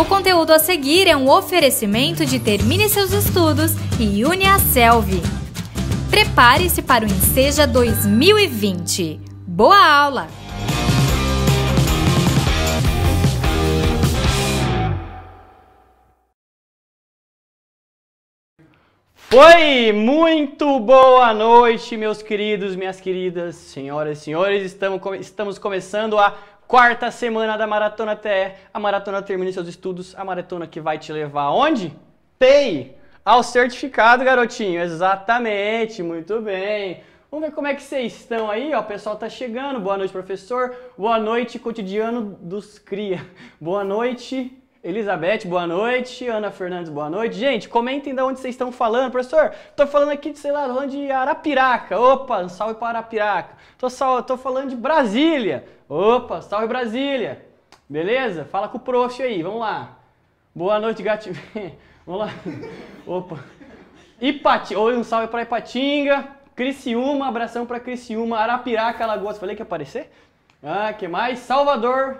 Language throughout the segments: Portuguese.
O conteúdo a seguir é um oferecimento de Termine Seus Estudos e Une a Selvi. Prepare-se para o Enseja 2020. Boa aula! Oi, muito boa noite, meus queridos, minhas queridas, senhoras e senhores. Estamos, estamos começando a quarta semana da Maratona TE. A maratona termina seus estudos, a maratona que vai te levar aonde? Pay! Ao certificado, garotinho. Exatamente, muito bem. Vamos ver como é que vocês estão aí, ó. O pessoal tá chegando. Boa noite, professor. Boa noite, cotidiano dos cria. Boa noite, Elizabeth, boa noite. Ana Fernandes, boa noite. Gente, comentem de onde vocês estão falando. Professor, tô falando aqui de, sei lá, de Arapiraca. Opa, um salve para Arapiraca. Tô, sal... tô falando de Brasília. Opa, salve Brasília. Beleza? Fala com o prof aí, vamos lá. Boa noite, gatinho. vamos lá. Opa. Ipatinga, um salve para Ipatinga. Criciúma, abração para Criciúma. Arapiraca, Alagoas. Falei que ia aparecer? Ah, que mais? Salvador,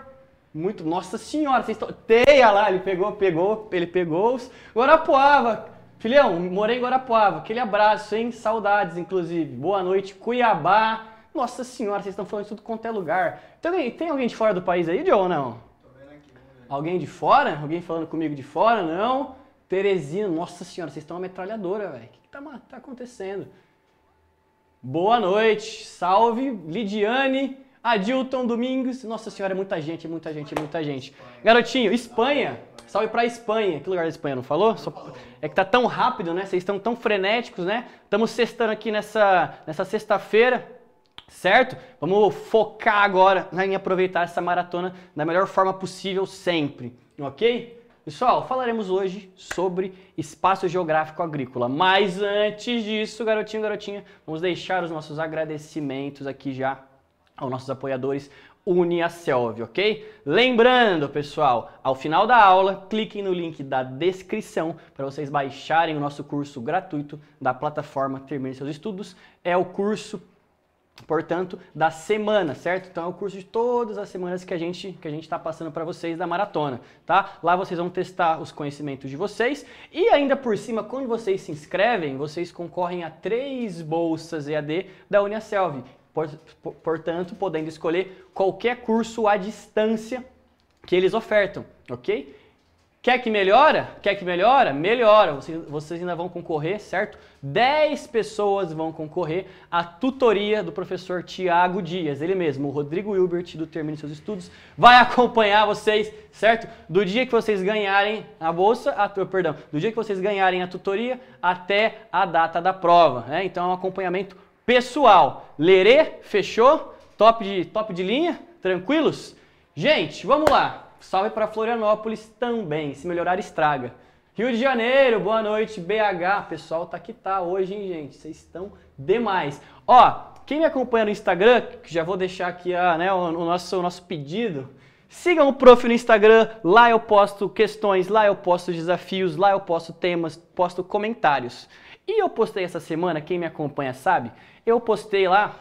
muito, nossa senhora, vocês estão. Teia lá, ele pegou, pegou, ele pegou os. Guarapuava! Filhão, morei em Guarapuava. Aquele abraço, hein? Saudades, inclusive. Boa noite, Cuiabá. Nossa senhora, vocês estão falando de tudo quanto é lugar. Tem, tem alguém de fora do país aí, Joe, ou não? Tô vendo aqui, né? Alguém de fora? Alguém falando comigo de fora? Não? Teresina, nossa senhora, vocês estão uma metralhadora, velho. O que, que tá, tá acontecendo? Boa noite, salve, Lidiane. Adilton Domingos. Nossa senhora, é muita gente, muita gente, muita gente. Garotinho, Espanha. Salve pra Espanha. Que lugar da Espanha, não falou? Só... É que tá tão rápido, né? Vocês estão tão frenéticos, né? Estamos sextando aqui nessa, nessa sexta-feira, certo? Vamos focar agora né, em aproveitar essa maratona da melhor forma possível sempre, ok? Pessoal, falaremos hoje sobre espaço geográfico agrícola. Mas antes disso, garotinho, garotinha, vamos deixar os nossos agradecimentos aqui já aos nossos apoiadores UniaSelv, ok? Lembrando, pessoal, ao final da aula, cliquem no link da descrição para vocês baixarem o nosso curso gratuito da plataforma Termine Seus Estudos. É o curso, portanto, da semana, certo? Então é o curso de todas as semanas que a gente que a gente está passando para vocês da maratona, tá? Lá vocês vão testar os conhecimentos de vocês e ainda por cima, quando vocês se inscrevem, vocês concorrem a três bolsas EAD da UniaSelv portanto, podendo escolher qualquer curso à distância que eles ofertam, ok? Quer que melhora? Quer que melhora? Melhora. Vocês, vocês ainda vão concorrer, certo? 10 pessoas vão concorrer à tutoria do professor Tiago Dias, ele mesmo, o Rodrigo Hilbert do Termine Seus Estudos, vai acompanhar vocês, certo? Do dia que vocês ganharem a bolsa, a, perdão, do dia que vocês ganharem a tutoria até a data da prova, né? Então é um acompanhamento Pessoal, lerê, fechou? Top de, top de linha? Tranquilos? Gente, vamos lá. Salve para Florianópolis também, se melhorar estraga. Rio de Janeiro, boa noite, BH. Pessoal, tá que tá hoje, hein, gente? Vocês estão demais. Ó, quem me acompanha no Instagram, que já vou deixar aqui a, né, o, o, nosso, o nosso pedido, Sigam o prof no Instagram, lá eu posto questões, lá eu posto desafios, lá eu posto temas, posto comentários. E eu postei essa semana, quem me acompanha sabe, eu postei lá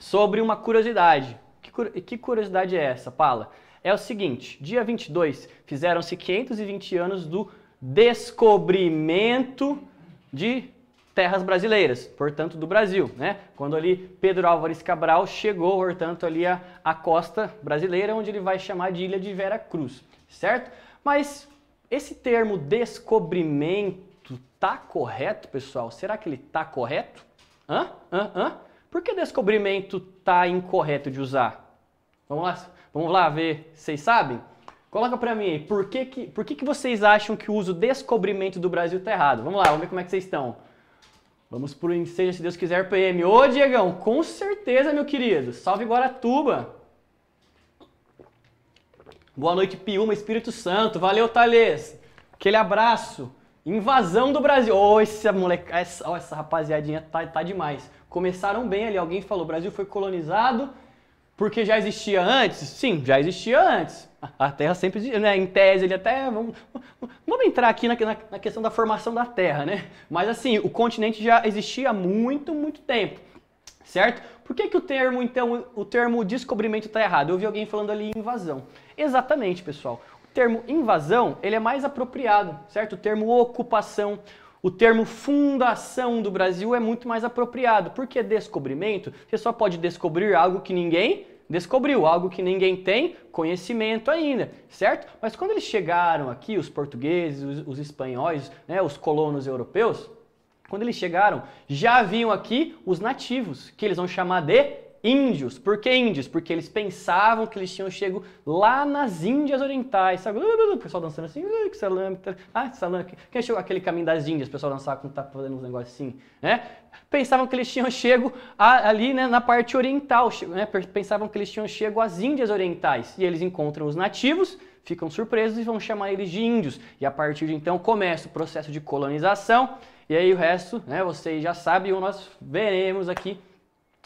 sobre uma curiosidade. Que, que curiosidade é essa, Pala? É o seguinte, dia 22 fizeram-se 520 anos do descobrimento de terras brasileiras, portanto do Brasil, né? Quando ali Pedro Álvares Cabral chegou, portanto ali a, a costa brasileira, onde ele vai chamar de Ilha de Vera Cruz, certo? Mas esse termo descobrimento texto tá correto, pessoal? Será que ele tá correto? Hã? Hã? Hã? Por que descobrimento tá incorreto de usar? Vamos lá, vamos lá ver, vocês sabem? Coloca para mim aí, por que que, por que que vocês acham que o uso descobrimento do Brasil tá errado? Vamos lá, vamos ver como é que vocês estão. Vamos pro Seja, se Deus quiser, PM. Ô, Diegão, com certeza, meu querido. Salve Guaratuba. Boa noite, Piuma, Espírito Santo. Valeu, Thales. Aquele abraço. Invasão do Brasil. Oh, esse moleque, essa, oh, essa rapaziadinha tá, tá demais. Começaram bem ali. Alguém falou: o Brasil foi colonizado porque já existia antes? Sim, já existia antes. A Terra sempre, né, em tese, ele até. Vamos, vamos entrar aqui na, na, na questão da formação da Terra, né? Mas assim, o continente já existia há muito, muito tempo certo? Por que, que o termo, então, o termo descobrimento está errado? Eu vi alguém falando ali invasão. Exatamente, pessoal termo invasão, ele é mais apropriado, certo? O termo ocupação, o termo fundação do Brasil é muito mais apropriado, porque descobrimento, você só pode descobrir algo que ninguém descobriu, algo que ninguém tem conhecimento ainda, certo? Mas quando eles chegaram aqui, os portugueses, os, os espanhóis, né, os colonos europeus, quando eles chegaram, já haviam aqui os nativos, que eles vão chamar de índios. Por que índios? Porque eles pensavam que eles tinham chego lá nas Índias Orientais, sabe? O pessoal dançando assim, que salame, ah, salame. Quem chegou aquele caminho das Índias, o pessoal dançava quando tá fazendo uns negócios assim, né? Pensavam que eles tinham chego ali né, na parte oriental, né? pensavam que eles tinham chego às Índias Orientais. E eles encontram os nativos, ficam surpresos e vão chamar eles de índios. E a partir de então começa o processo de colonização. E aí o resto, né, vocês já sabem, ou nós veremos aqui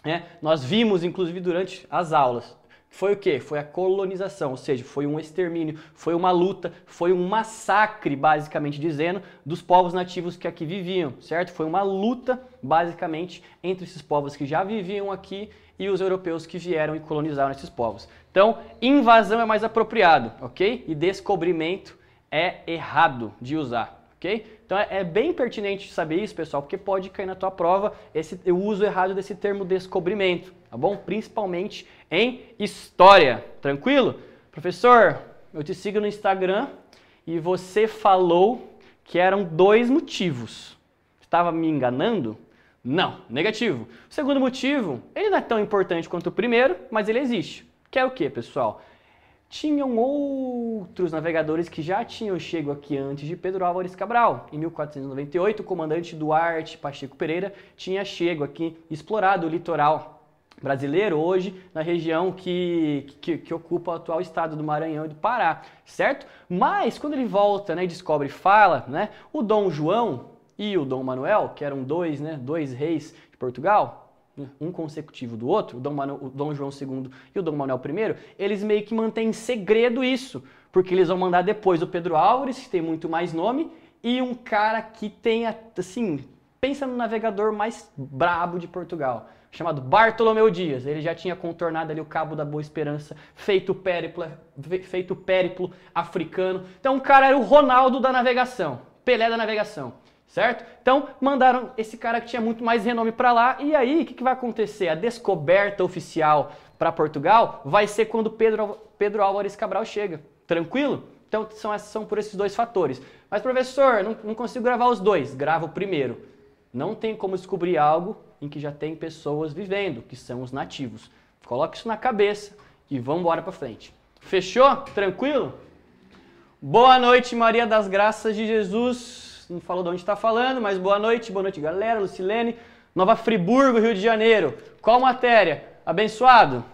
né? nós vimos, inclusive, durante as aulas. Foi o que? Foi a colonização, ou seja, foi um extermínio, foi uma luta, foi um massacre, basicamente dizendo, dos povos nativos que aqui viviam, certo? Foi uma luta, basicamente, entre esses povos que já viviam aqui e os europeus que vieram e colonizaram esses povos. Então, invasão é mais apropriado, ok? E descobrimento é errado de usar ok? Então é, é, bem pertinente saber isso, pessoal, porque pode cair na tua prova esse, o uso errado desse termo descobrimento, tá bom? Principalmente em história, tranquilo? Professor, eu te sigo no Instagram e você falou que eram dois motivos. Estava me enganando? Não, negativo. O segundo motivo, ele não é tão importante quanto o primeiro, mas ele existe. Que é o que, pessoal? tinham outros navegadores que já tinham chego aqui antes de Pedro Álvares Cabral. Em 1498, o comandante Duarte Pacheco Pereira tinha chego aqui, explorado o litoral brasileiro hoje na região que, que, que, ocupa o atual estado do Maranhão e do Pará, certo? Mas quando ele volta né, e descobre fala, né, o Dom João e o Dom Manuel, que eram dois, né, dois reis de Portugal, um consecutivo do outro, o Dom, o Dom João II e o Dom Manuel I, eles meio que mantêm em segredo isso, porque eles vão mandar depois o Pedro Álvares, que tem muito mais nome, e um cara que tem, assim, pensa no navegador mais brabo de Portugal, chamado Bartolomeu Dias. Ele já tinha contornado ali o Cabo da Boa Esperança, feito o périplo, feito o périplo africano. Então o cara era o Ronaldo da navegação, Pelé da navegação certo? Então mandaram esse cara que tinha muito mais renome para lá e aí o que, que, vai acontecer? A descoberta oficial para Portugal vai ser quando Pedro, Pedro Álvares Cabral chega, tranquilo? Então são, são por esses dois fatores. Mas professor, não, não consigo gravar os dois, grava o primeiro. Não tem como descobrir algo em que já tem pessoas vivendo, que são os nativos. Coloque isso na cabeça e vamos embora para frente. Fechou? Tranquilo? Boa noite, Maria das Graças de Jesus não falou de onde está falando, mas boa noite, boa noite galera, Lucilene. Nova Friburgo, Rio de Janeiro. Qual matéria? Abençoado.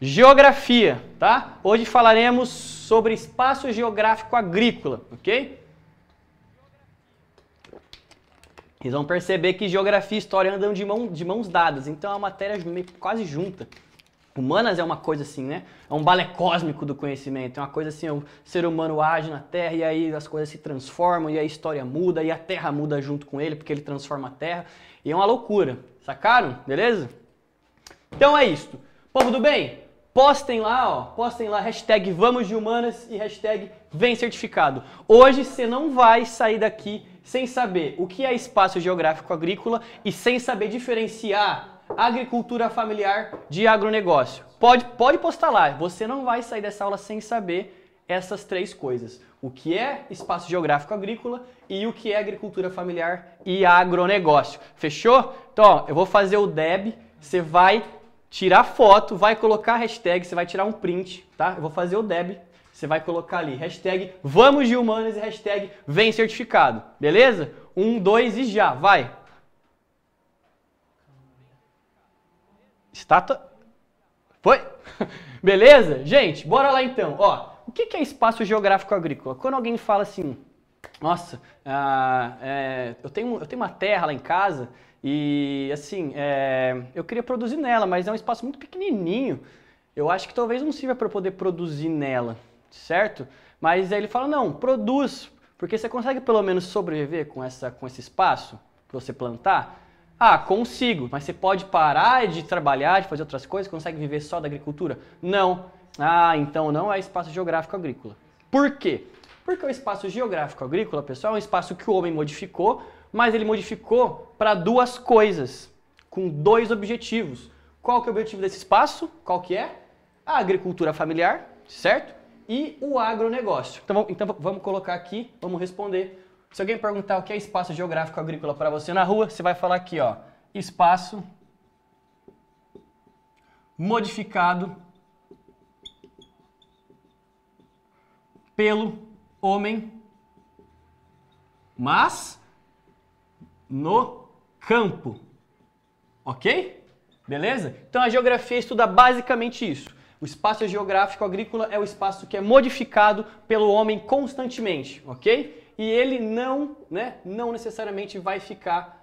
Geografia, tá? Hoje falaremos sobre espaço geográfico agrícola, ok? Vocês vão perceber que geografia e história andam de, mão, de mãos dadas, então é uma matéria quase junta. Humanas é uma coisa assim, né? É um balé cósmico do conhecimento. É uma coisa assim, o é ser humano age na Terra e aí as coisas se transformam e a história muda e a Terra muda junto com ele porque ele transforma a Terra. E é uma loucura. Sacaram? Beleza? Então é isto. Povo do bem, postem lá, ó, postem lá hashtag vamos de humanas e hashtag vem certificado. Hoje você não vai sair daqui sem saber o que é espaço geográfico agrícola e sem saber diferenciar Agricultura Familiar de Agronegócio. Pode, pode postar lá, você não vai sair dessa aula sem saber essas três coisas. O que é espaço geográfico agrícola e o que é agricultura familiar e agronegócio. Fechou? Então, ó, eu vou fazer o DEB, você vai tirar foto, vai colocar a hashtag, você vai tirar um print, tá? Eu vou fazer o DEB, você vai colocar ali hashtag vamos de humanas e hashtag vem certificado, beleza? Um, dois e já, vai! Estátua. Foi? Beleza? Gente, bora lá então. Ó, o que é espaço geográfico agrícola? Quando alguém fala assim, nossa, ah, é, eu, tenho, eu tenho uma terra lá em casa e assim, é, eu queria produzir nela, mas é um espaço muito pequenininho. Eu acho que talvez não sirva para poder produzir nela, certo? Mas aí ele fala, não, produz, porque você consegue pelo menos sobreviver com, essa, com esse espaço que você plantar. Ah, consigo, mas você pode parar de trabalhar, de fazer outras coisas, consegue viver só da agricultura? Não. Ah, então não é espaço geográfico agrícola. Por quê? Porque o espaço geográfico agrícola, pessoal, é um espaço que o homem modificou, mas ele modificou para duas coisas, com dois objetivos. Qual que é o objetivo desse espaço? Qual que é? A agricultura familiar, certo? E o agronegócio. Então, então vamos colocar aqui, vamos responder se alguém perguntar o que é espaço geográfico agrícola para você na rua, você vai falar aqui, ó, espaço modificado pelo homem, mas no campo. OK? Beleza? Então a geografia estuda basicamente isso. O espaço geográfico agrícola é o espaço que é modificado pelo homem constantemente, OK? e ele não, né, não necessariamente vai ficar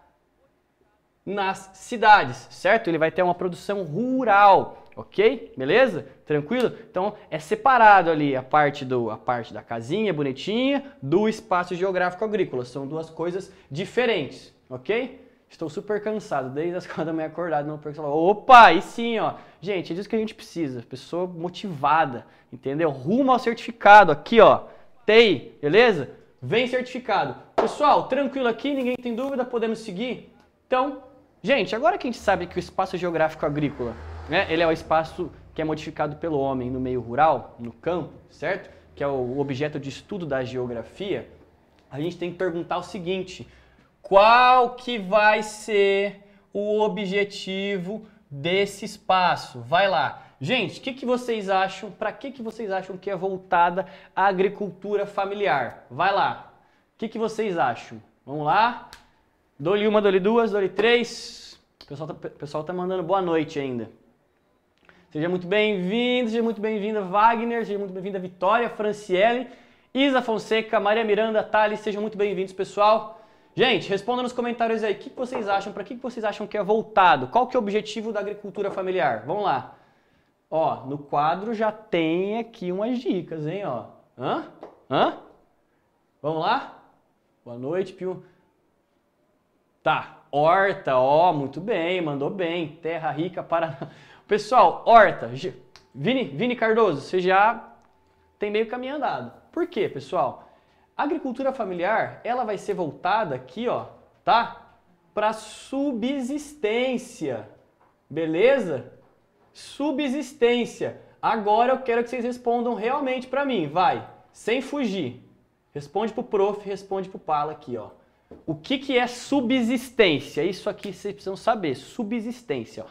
nas cidades, certo? Ele vai ter uma produção rural, ok? Beleza? Tranquilo? Então é separado ali a parte do a parte da casinha bonitinha do espaço geográfico agrícola. São duas coisas diferentes, ok? Estou super cansado, desde as quatro da manhã acordado, não perco Opa, e sim, ó. Gente, é disso que a gente precisa. Pessoa motivada, entendeu? Rumo ao certificado aqui, ó. Tei, beleza? vem certificado. Pessoal, tranquilo aqui, ninguém tem dúvida, podemos seguir? Então, gente, agora que a gente sabe que o espaço geográfico agrícola, né, ele é o espaço que é modificado pelo homem no meio rural, no campo, certo? Que é o objeto de estudo da geografia, a gente tem que perguntar o seguinte, qual que vai ser o objetivo desse espaço? Vai lá. Gente, o que, que vocês acham? Para que, que vocês acham que é voltada a agricultura familiar? Vai lá. O que, que vocês acham? Vamos lá. Dou-lhe uma, dou-lhe duas, dou-lhe três. O pessoal tá, pessoal tá mandando boa noite ainda. Seja muito bem-vindo, seja muito bem-vinda Wagner, seja muito bem-vinda Vitória, Franciele, Isa Fonseca, Maria Miranda, Thales, sejam muito bem-vindos, pessoal. Gente, responda nos comentários aí, o que vocês acham, para que vocês acham que é voltado? Qual que é o objetivo da agricultura familiar? Vamos lá. Ó, no quadro já tem aqui umas dicas, hein? Ó. Hã? Hã? Vamos lá? Boa noite, Pio. Tá, horta, ó, muito bem, mandou bem. Terra rica, para Pessoal, horta. Vini, Vini Cardoso, você já tem meio caminho andado. Por quê, pessoal? A agricultura familiar, ela vai ser voltada aqui, ó, tá? Para subsistência. Beleza? subsistência. Agora eu quero que vocês respondam realmente para mim, vai, sem fugir. Responde pro prof, responde pro pala aqui, ó. O que, que é subsistência? Isso aqui vocês precisam saber, subsistência.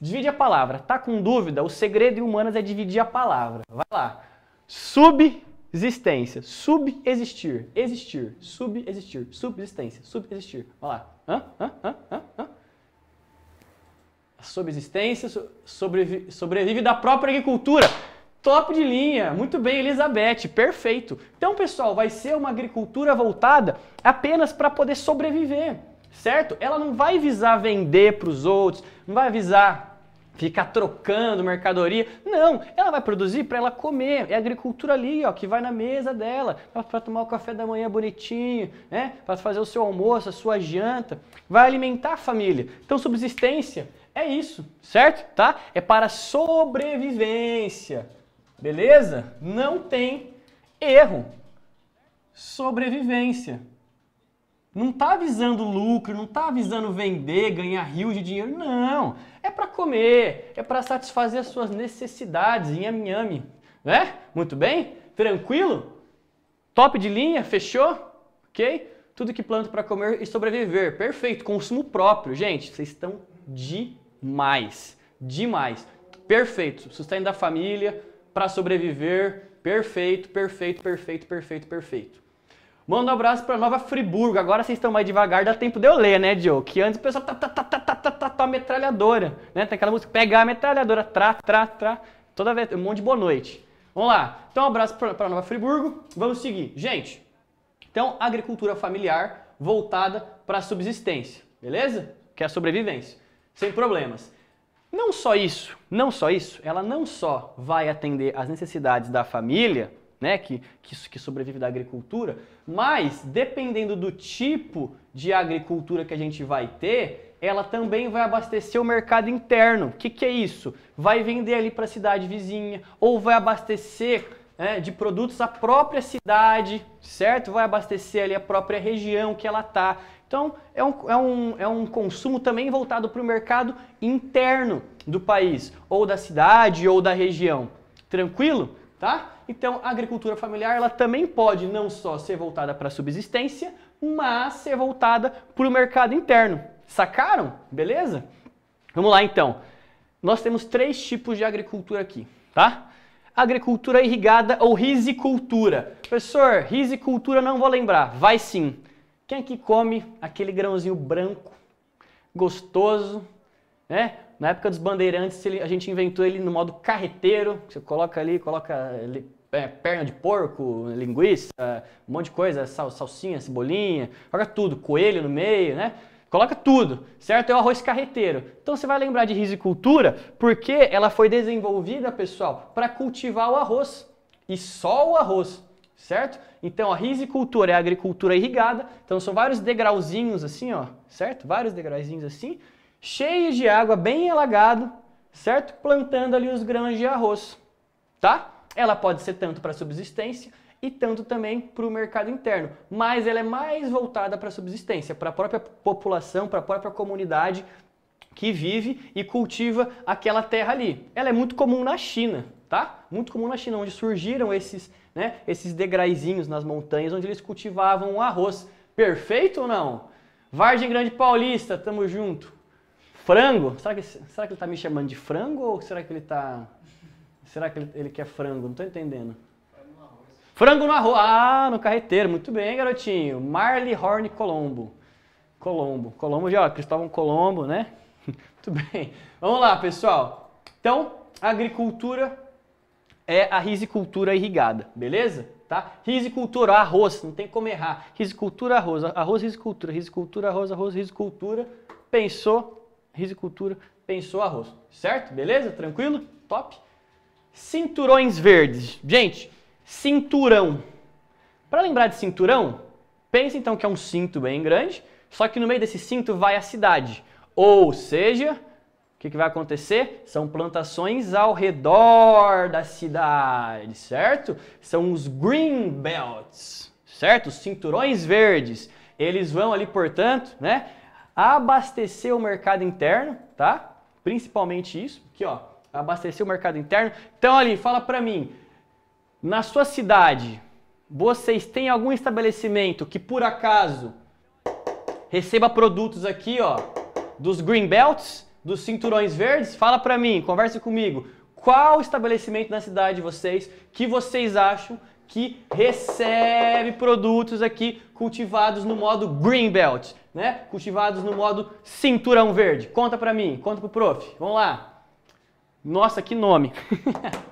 Divide a palavra. Tá com dúvida? O segredo em humanas é dividir a palavra. Vai lá. Subsistência, subexistir, existir, subexistir, subsistência, subexistir. Vai lá. Hã? Hã? Hã? Hã? subsistência, sobrevive, sobrevive da própria agricultura. Top de linha, muito bem, Elizabeth, perfeito. Então, pessoal, vai ser uma agricultura voltada apenas para poder sobreviver, certo? Ela não vai visar vender para os outros, não vai visar ficar trocando mercadoria. Não, ela vai produzir para ela comer. É a agricultura ali, ó, que vai na mesa dela, para tomar o café da manhã bonitinho, né? Para fazer o seu almoço, a sua janta, vai alimentar a família. Então, subsistência é isso, certo? Tá? É para sobrevivência. Beleza? Não tem erro. Sobrevivência. Não tá visando lucro, não tá visando vender, ganhar rio de dinheiro, não. É para comer, é para satisfazer as suas necessidades, yami yami, né? Muito bem? Tranquilo? Top de linha, fechou? OK? Tudo que planta para comer e sobreviver. Perfeito, consumo próprio, gente. Vocês estão de mais, demais. Perfeito, sustento da família para sobreviver, perfeito, perfeito, perfeito, perfeito, perfeito. Manda um abraço para Nova Friburgo. Agora vocês estão mais devagar, dá tempo de eu ler, né, Joe? Que antes o pessoal tá, tá, tá, tá, tá, tá, tá, tá metralhadora, né? Tem aquela música, pegar a metralhadora, tra, tra, tra. Toda vez, um monte de boa noite. Vamos lá. Então, um abraço para Nova Friburgo. Vamos seguir. Gente, então, agricultura familiar voltada para a subsistência, beleza? Que é a sobrevivência sem problemas. Não só isso, não só isso, ela não só vai atender às necessidades da família, né, que, que, que sobrevive da agricultura, mas dependendo do tipo de agricultura que a gente vai ter, ela também vai abastecer o mercado interno. O que, que, é isso? Vai vender ali para a cidade vizinha ou vai abastecer né, de produtos a própria cidade, certo? Vai abastecer ali a própria região que ela está. Então, é um, é um, é um consumo também voltado para o mercado interno do país, ou da cidade, ou da região. Tranquilo? Tá? Então, a agricultura familiar ela também pode não só ser voltada para a subsistência, mas ser voltada para o mercado interno. Sacaram? Beleza? Vamos lá então. Nós temos três tipos de agricultura aqui, tá? Agricultura irrigada ou risicultura. Professor, risicultura não vou lembrar. Vai sim. Quem é que come aquele grãozinho branco, gostoso, né? Na época dos bandeirantes, a gente inventou ele no modo carreteiro. Você coloca ali, coloca é, perna de porco, linguiça, um monte de coisa, sal, salsinha, cebolinha, coloca tudo, coelho no meio, né? Coloca tudo, certo? É o arroz carreteiro. Então você vai lembrar de risicultura porque ela foi desenvolvida, pessoal, para cultivar o arroz e só o arroz certo? Então a risicultura é a agricultura irrigada, então são vários degrauzinhos assim, ó, certo? Vários degrauzinhos assim, cheios de água, bem alagado, certo? Plantando ali os grãos de arroz, tá? Ela pode ser tanto para subsistência e tanto também para o mercado interno, mas ela é mais voltada para subsistência, para a própria população, para a própria comunidade que vive e cultiva aquela terra ali. Ela é muito comum na China, tá? Muito comum na China, onde surgiram esses, né, esses degraizinhos nas montanhas, onde eles cultivavam o arroz. Perfeito ou não? Vargem Grande Paulista, tamo junto. Frango, será que, será que ele tá me chamando de frango ou será que ele tá... Será que ele, ele quer frango? Não tô entendendo. Frango no arroz. Ah, no carreteiro. Muito bem, garotinho. Marley Horn Colombo. Colombo. Colombo já, ó, Cristóvão Colombo, né? Muito bem. Vamos lá, pessoal. Então, agricultura é a risicultura irrigada, beleza? Tá? Risicultura, arroz, não tem como errar. Risicultura, arroz, arroz, risicultura, risicultura, arroz, arroz, risicultura, pensou, risicultura, pensou, arroz. Certo? Beleza? Tranquilo? Top? Cinturões verdes. Gente, cinturão. Para lembrar de cinturão, pensa então que é um cinto bem grande, só que no meio desse cinto vai a cidade. Ou seja, que, que vai acontecer? São plantações ao redor da cidade, certo? São os green belts, certo? Os cinturões verdes. Eles vão ali, portanto, né, abastecer o mercado interno, tá? Principalmente isso, aqui ó, abastecer o mercado interno. Então ali, fala para mim, na sua cidade, vocês têm algum estabelecimento que por acaso receba produtos aqui, ó, dos green belts? dos cinturões verdes? Fala para mim, converse comigo. Qual estabelecimento na cidade de vocês que vocês acham que recebe produtos aqui cultivados no modo green belt, né? Cultivados no modo cinturão verde. Conta para mim, conta pro prof. Vamos lá. Nossa, que nome.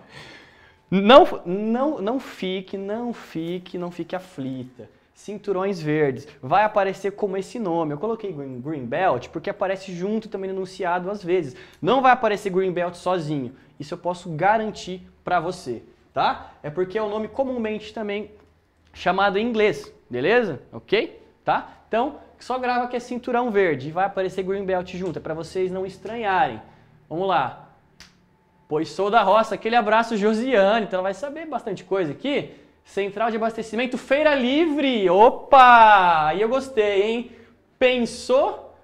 não, não, não fique, não fique, não fique aflita cinturões verdes. Vai aparecer como esse nome. Eu coloquei green, Belt porque aparece junto também no enunciado às vezes. Não vai aparecer Green Belt sozinho. Isso eu posso garantir para você, tá? É porque é o um nome comumente também chamado em inglês, beleza? OK? Tá? Então, só grava que é cinturão verde e vai aparecer Green Belt junto, é para vocês não estranharem. Vamos lá. Pois sou da roça, aquele abraço Josiane, então ela vai saber bastante coisa aqui. Central de abastecimento, feira livre. Opa! Aí eu gostei, hein? Pensou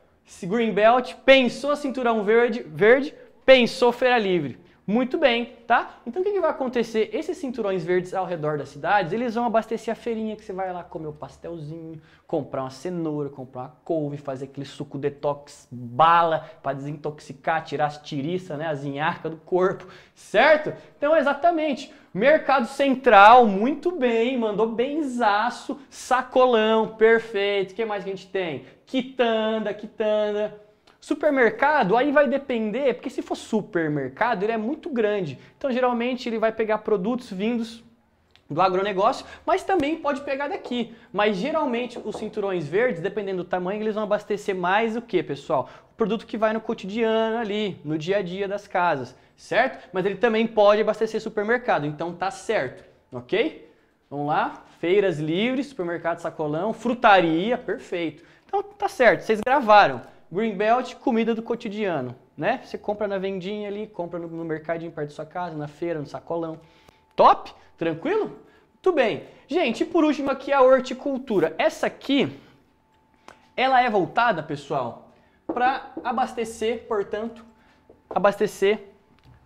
Green Belt, pensou cinturão verde, verde, pensou feira livre. Muito bem, tá? Então o que, que, vai acontecer? Esses cinturões verdes ao redor das cidades, eles vão abastecer a feirinha que você vai lá comer o um pastelzinho, comprar uma cenoura, comprar uma couve, fazer aquele suco detox bala para desintoxicar, tirar as tiriças, né, as inharcas do corpo, certo? Então exatamente, Mercado Central, muito bem, mandou benzaço, sacolão, perfeito. O que mais que a gente tem? Quitanda, quitanda. Supermercado, aí vai depender, porque se for supermercado, ele é muito grande. Então, geralmente, ele vai pegar produtos vindos do agronegócio, mas também pode pegar daqui. Mas geralmente os cinturões verdes, dependendo do tamanho, eles vão abastecer mais o que, pessoal? O produto que vai no cotidiano ali, no dia a dia das casas, certo? Mas ele também pode abastecer supermercado, então tá certo, ok? Vamos lá, feiras livres, supermercado sacolão, frutaria, perfeito. Então tá certo, vocês gravaram. Greenbelt, comida do cotidiano, né? Você compra na vendinha ali, compra no, mercadinho perto da sua casa, na feira, no sacolão. Top? Tranquilo? Muito bem. Gente, e por último aqui a horticultura. Essa aqui, ela é voltada, pessoal, para abastecer, portanto, abastecer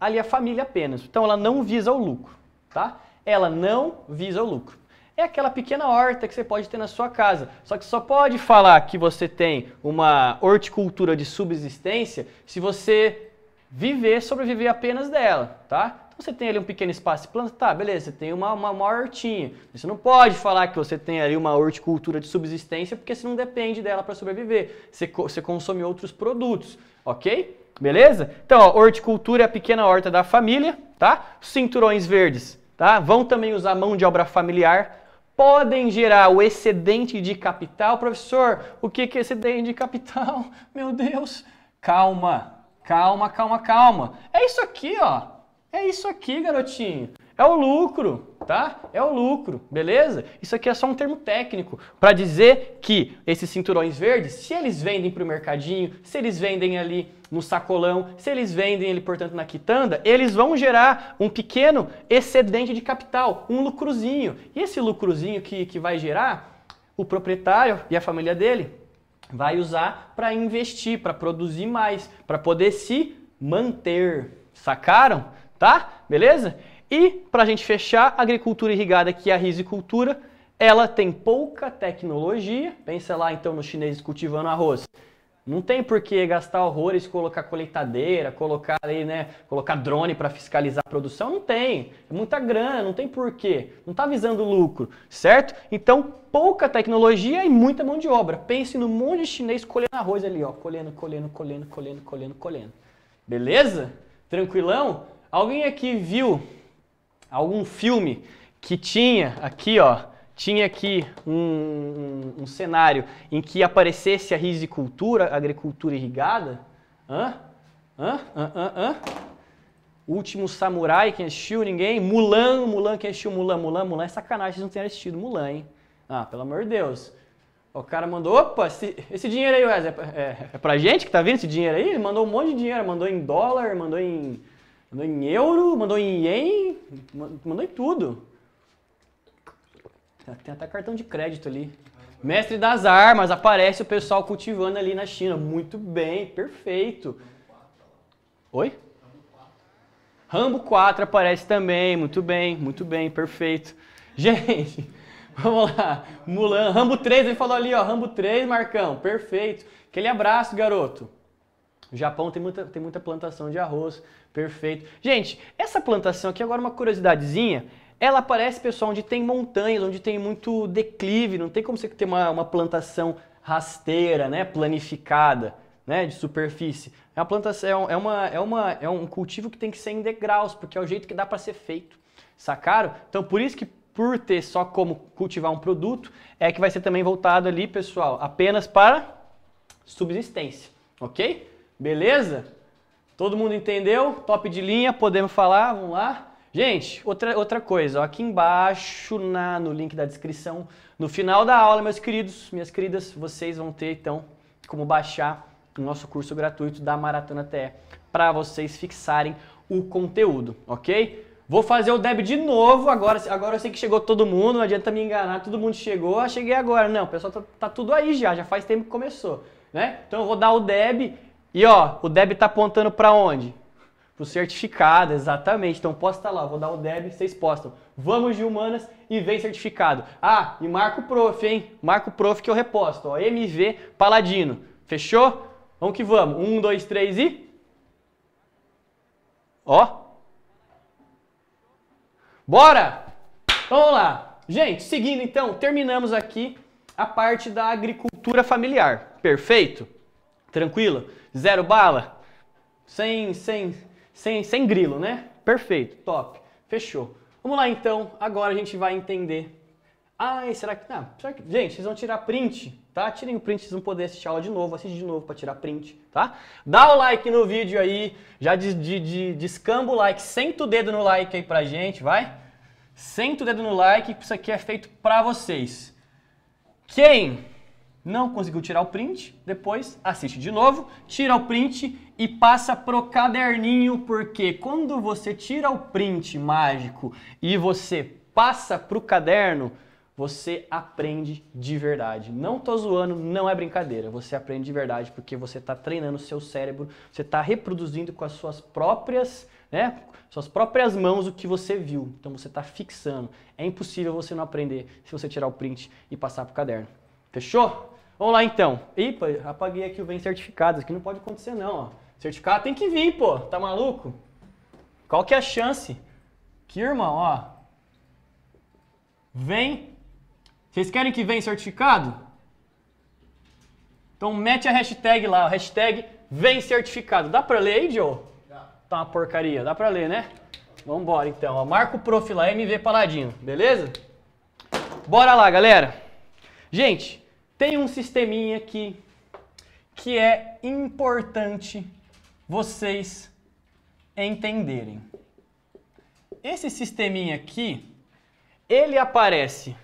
ali a família apenas. Então ela não visa o lucro, tá? Ela não visa o lucro. É aquela pequena horta que você pode ter na sua casa. Só que só pode falar que você tem uma horticultura de subsistência se você viver, sobreviver apenas dela, tá? Então você tem ali um pequeno espaço de planta, tá, beleza, você tem uma, uma, uma hortinha. Você não pode falar que você tem ali uma horticultura de subsistência porque você não depende dela para sobreviver. Você, você consome outros produtos, ok? Beleza? Então, ó, horticultura é a pequena horta da família, tá? Cinturões verdes, tá? Vão também usar mão de obra familiar. Podem gerar o excedente de capital. Professor, o que é excedente de capital? Meu Deus! Calma, calma, calma, calma. É isso aqui, ó. É isso aqui, garotinho. É o lucro, tá? É o lucro, beleza? Isso aqui é só um termo técnico para dizer que esses cinturões verdes, se eles vendem para o mercadinho, se eles vendem ali no sacolão, se eles vendem ele, portanto, na quitanda, eles vão gerar um pequeno excedente de capital, um lucrozinho. E esse lucrozinho que, que vai gerar, o proprietário e a família dele vai usar para investir, para produzir mais, para poder se manter. Sacaram? tá? Beleza? E, para a gente fechar, agricultura irrigada, que é a risicultura, ela tem pouca tecnologia. Pensa lá, então, nos chineses cultivando arroz. Não tem por que gastar horrores, colocar colheitadeira, colocar aí, né, colocar drone para fiscalizar a produção, não tem. É muita grana, não tem porquê. Não está visando lucro, certo? Então, pouca tecnologia e muita mão de obra. Pense no monte de chinês colhendo arroz ali, ó, colhendo, colhendo, colhendo, colhendo, colhendo, colhendo. Beleza? Tranquilão? Alguém aqui viu algum filme que tinha aqui, ó, tinha aqui um, um, um cenário em que aparecesse a risicultura, agricultura irrigada? Hã? Hã? Hã? Hã? Hã? Último Samurai, quem assistiu? Ninguém? Mulan, Mulan, quem assistiu? Mulan, Mulan, Mulan. É sacanagem vocês não tenham assistido Mulan, hein? Ah, pelo amor de Deus. O cara mandou, opa, esse, esse dinheiro aí, Wesley, é, é, é pra gente que tá vendo esse dinheiro aí? Ele mandou um monte de dinheiro, mandou em dólar, mandou em mandou em euro, mandou em ien, mandou em tudo. Tem até cartão de crédito ali. Mestre das armas, aparece o pessoal cultivando ali na China. Muito bem, perfeito. Oi? Rambo 4 aparece também, muito bem, muito bem, perfeito. Gente, vamos lá. Mulan, Rambo 3, ele falou ali, ó, Rambo 3, Marcão, perfeito. Aquele abraço, garoto. O Japão tem muita, tem muita plantação de arroz. Perfeito. Gente, essa plantação aqui, agora uma curiosidadezinha, ela aparece, pessoal, onde tem montanhas, onde tem muito declive, não tem como você ter uma, uma plantação rasteira, né, planificada, né, de superfície. É uma plantação, é, é, uma, é, uma, é um cultivo que tem que ser em degraus, porque é o jeito que dá para ser feito, sacaram? Então, por isso que por ter só como cultivar um produto, é que vai ser também voltado ali, pessoal, apenas para subsistência, ok? Beleza? Todo mundo entendeu? Top de linha, podemos falar, vamos lá. Gente, outra, outra coisa, ó, aqui embaixo na, no link da descrição, no final da aula, meus queridos, minhas queridas, vocês vão ter então como baixar o nosso curso gratuito da Maratona TE para vocês fixarem o conteúdo, ok? Vou fazer o deb de novo agora. Agora eu sei que chegou todo mundo, não adianta me enganar, todo mundo chegou, ah, cheguei agora. Não, o pessoal tá, tá tudo aí já, já faz tempo que começou, né? Então eu vou dar o deb e ó, o DEB está apontando para onde? Para o certificado, exatamente. Então posta lá, vou dar o DEB, vocês postam. Vamos de humanas e vem certificado. Ah, e marca o prof, hein? Marca o prof que eu reposto. Ó, MV Paladino. Fechou? Vamos que vamos. Um, dois, três e. Ó. Bora! Então, vamos lá. Gente, seguindo então, terminamos aqui a parte da agricultura familiar. Perfeito? Tranquilo? Zero bala? Sem, sem, sem, sem grilo, né? Perfeito, top, fechou. Vamos lá então, agora a gente vai entender. Ai, será que. Não, ah, será que... Gente, vocês vão tirar print, tá? Tirem o print, vocês vão poder assistir a aula de novo, assistir de novo para tirar print, tá? Dá o like no vídeo aí, já de, de, de, descamba o like, senta o dedo no like aí pra gente, vai? Senta o dedo no like, isso aqui é feito pra vocês. Quem não conseguiu tirar o print? Depois assiste de novo, tira o print e passa pro caderninho, porque quando você tira o print mágico e você passa pro caderno, você aprende de verdade. Não tô zoando, não é brincadeira. Você aprende de verdade porque você está treinando o seu cérebro, você está reproduzindo com as suas próprias, né, suas próprias mãos o que você viu. Então você está fixando. É impossível você não aprender se você tirar o print e passar pro caderno. Fechou? Vamos lá então. Ipa, apaguei aqui o vem certificado. Isso aqui não pode acontecer não. Ó. Certificado tem que vir, pô. Tá maluco? Qual que é a chance? Que irmão, ó. Vem. Vocês querem que venha certificado? Então mete a hashtag lá, hashtag vem certificado. Dá pra ler aí, Joe? Dá. Tá uma porcaria. Dá pra ler, né? Vambora então. Ó. Marca o prof lá, MV Paladino. Beleza? Bora lá, galera. Gente, tem um sisteminha aqui que é importante vocês entenderem. Esse sisteminha aqui, ele aparece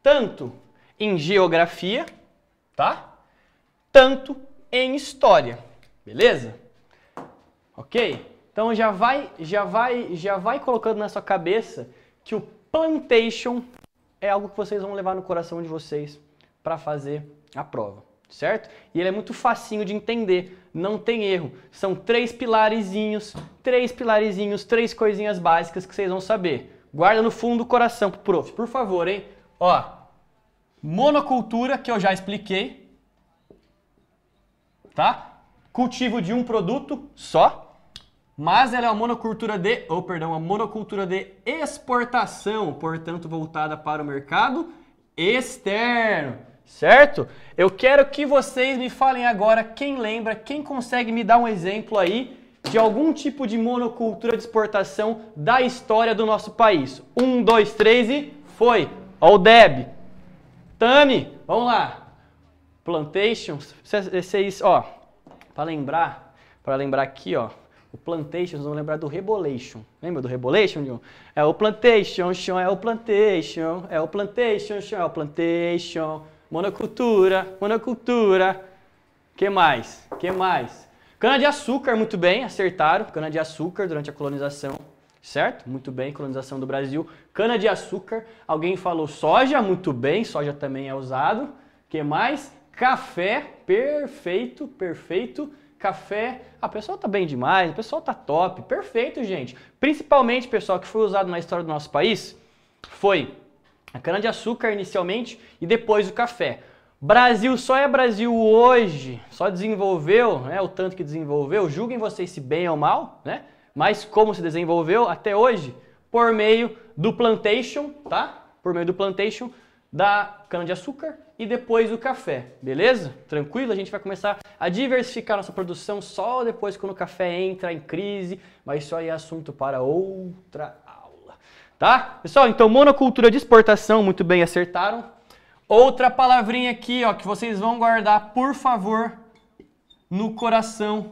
tanto em geografia, tá? Tanto em história, beleza? OK? Então já vai, já vai, já vai colocando na sua cabeça que o plantation é algo que vocês vão levar no coração de vocês para fazer a prova, certo? E ele é muito facinho de entender, não tem erro. São três pilarezinhos, três pilarezinhos, três coisinhas básicas que vocês vão saber. Guarda no fundo do coração pro prof, por favor, hein? Ó, monocultura que eu já expliquei, tá? Cultivo de um produto só, mas ela é uma monocultura de, ou oh, perdão, uma monocultura de exportação, portanto voltada para o mercado externo certo? Eu quero que vocês me falem agora quem lembra, quem consegue me dar um exemplo aí de algum tipo de monocultura de exportação da história do nosso país. Um, dois, três e foi. Ó o Deb. Tami, vamos lá. Plantations, vocês, ó, para lembrar, para lembrar aqui, ó, o Plantations, vamos lembrar do Rebolation. Lembra do Rebolation, John? É o Plantation, é o Plantation, é o Plantation, é o Plantation monocultura, monocultura. Que mais? Que mais? Cana de açúcar, muito bem, acertaram. Cana de açúcar durante a colonização, certo? Muito bem, colonização do Brasil. Cana de açúcar. Alguém falou soja, muito bem, soja também é usado. Que mais? Café, perfeito, perfeito. Café, a ah, pessoa tá bem demais, A pessoa tá top, perfeito, gente. Principalmente, pessoal, que foi usado na história do nosso país, foi a cana-de-açúcar inicialmente e depois o café. Brasil só é Brasil hoje, só desenvolveu, né, o tanto que desenvolveu, julguem vocês se bem ou mal, né? Mas como se desenvolveu até hoje? Por meio do plantation, tá? Por meio do plantation da cana-de-açúcar e depois do café, beleza? Tranquilo? A gente vai começar a diversificar nossa produção só depois quando o café entra em crise, mas isso aí é assunto para outra Tá? Pessoal, então monocultura de exportação, muito bem, acertaram. Outra palavrinha aqui, ó, que vocês vão guardar, por favor, no coração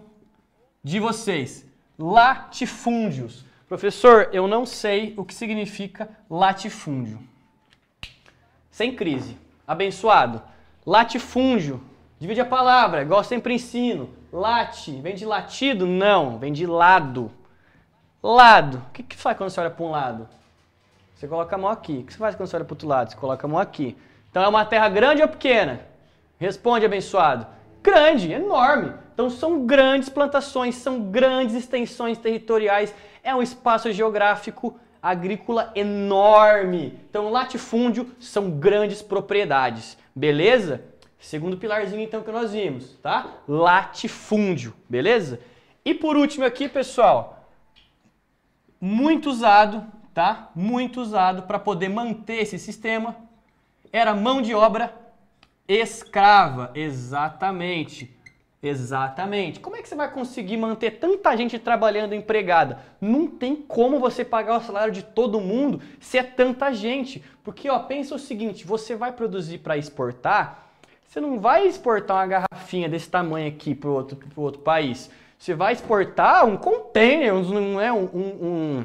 de vocês. Latifúndios. Professor, eu não sei o que significa latifúndio. Sem crise. Abençoado. Latifúndio. Divide a palavra, igual sempre ensino. Late. Vem de latido? Não. Vem de lado. Lado. O que, que faz quando você olha para um lado? Você coloca a mão aqui. O que você faz quando você olha para o outro lado? Você coloca a mão aqui. Então é uma terra grande ou pequena? Responde, abençoado. Grande, enorme. Então são grandes plantações, são grandes extensões territoriais, é um espaço geográfico agrícola enorme. Então latifúndio são grandes propriedades, beleza? Segundo pilarzinho então que nós vimos, tá? Latifúndio, beleza? E por último aqui, pessoal, muito usado tá? muito usado para poder manter esse sistema, era mão de obra escrava. Exatamente. Exatamente. Como é que você vai conseguir manter tanta gente trabalhando empregada? Não tem como você pagar o salário de todo mundo se é tanta gente. Porque ó, pensa o seguinte, você vai produzir para exportar, você não vai exportar uma garrafinha desse tamanho aqui para outro, outro país. Você vai exportar um container, um, é um, um, um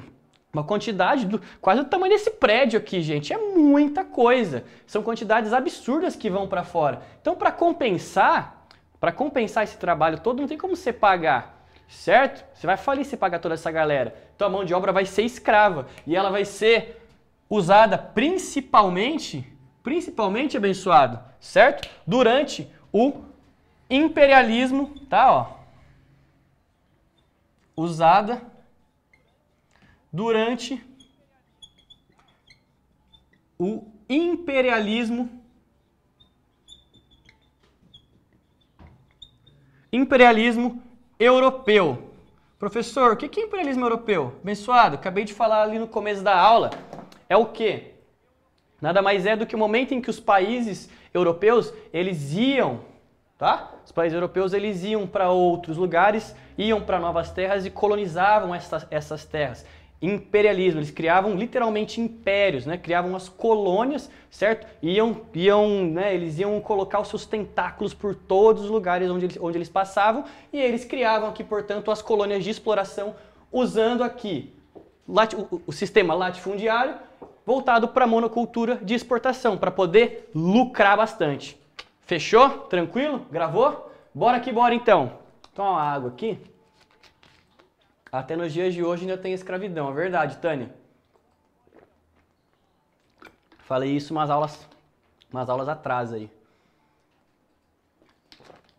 uma quantidade do, quase o tamanho desse prédio aqui, gente. É muita coisa. São quantidades absurdas que vão para fora. Então, para compensar, para compensar esse trabalho todo, não tem como você pagar, certo? Você vai falir se pagar toda essa galera. Então, a mão de obra vai ser escrava e ela vai ser usada principalmente, principalmente abençoado, certo? Durante o imperialismo, tá, ó. Usada durante o imperialismo imperialismo europeu. Professor, o que é imperialismo europeu? Abençoado, acabei de falar ali no começo da aula. É o quê? Nada mais é do que o momento em que os países europeus, eles iam, tá? Os países europeus, eles iam para outros lugares, iam para novas terras e colonizavam essas, essas terras imperialismo. Eles criavam literalmente impérios, né? Criavam as colônias, certo? Iam, iam, né? Eles iam colocar os seus tentáculos por todos os lugares onde eles, onde eles passavam e eles criavam aqui, portanto, as colônias de exploração usando aqui lati, o, o sistema latifundiário voltado para a monocultura de exportação para poder lucrar bastante. Fechou? Tranquilo? Gravou? Bora que bora então. Toma uma água aqui. Até nos dias de hoje ainda tem escravidão, é verdade, Tânia. Falei isso umas aulas, umas aulas atrás aí.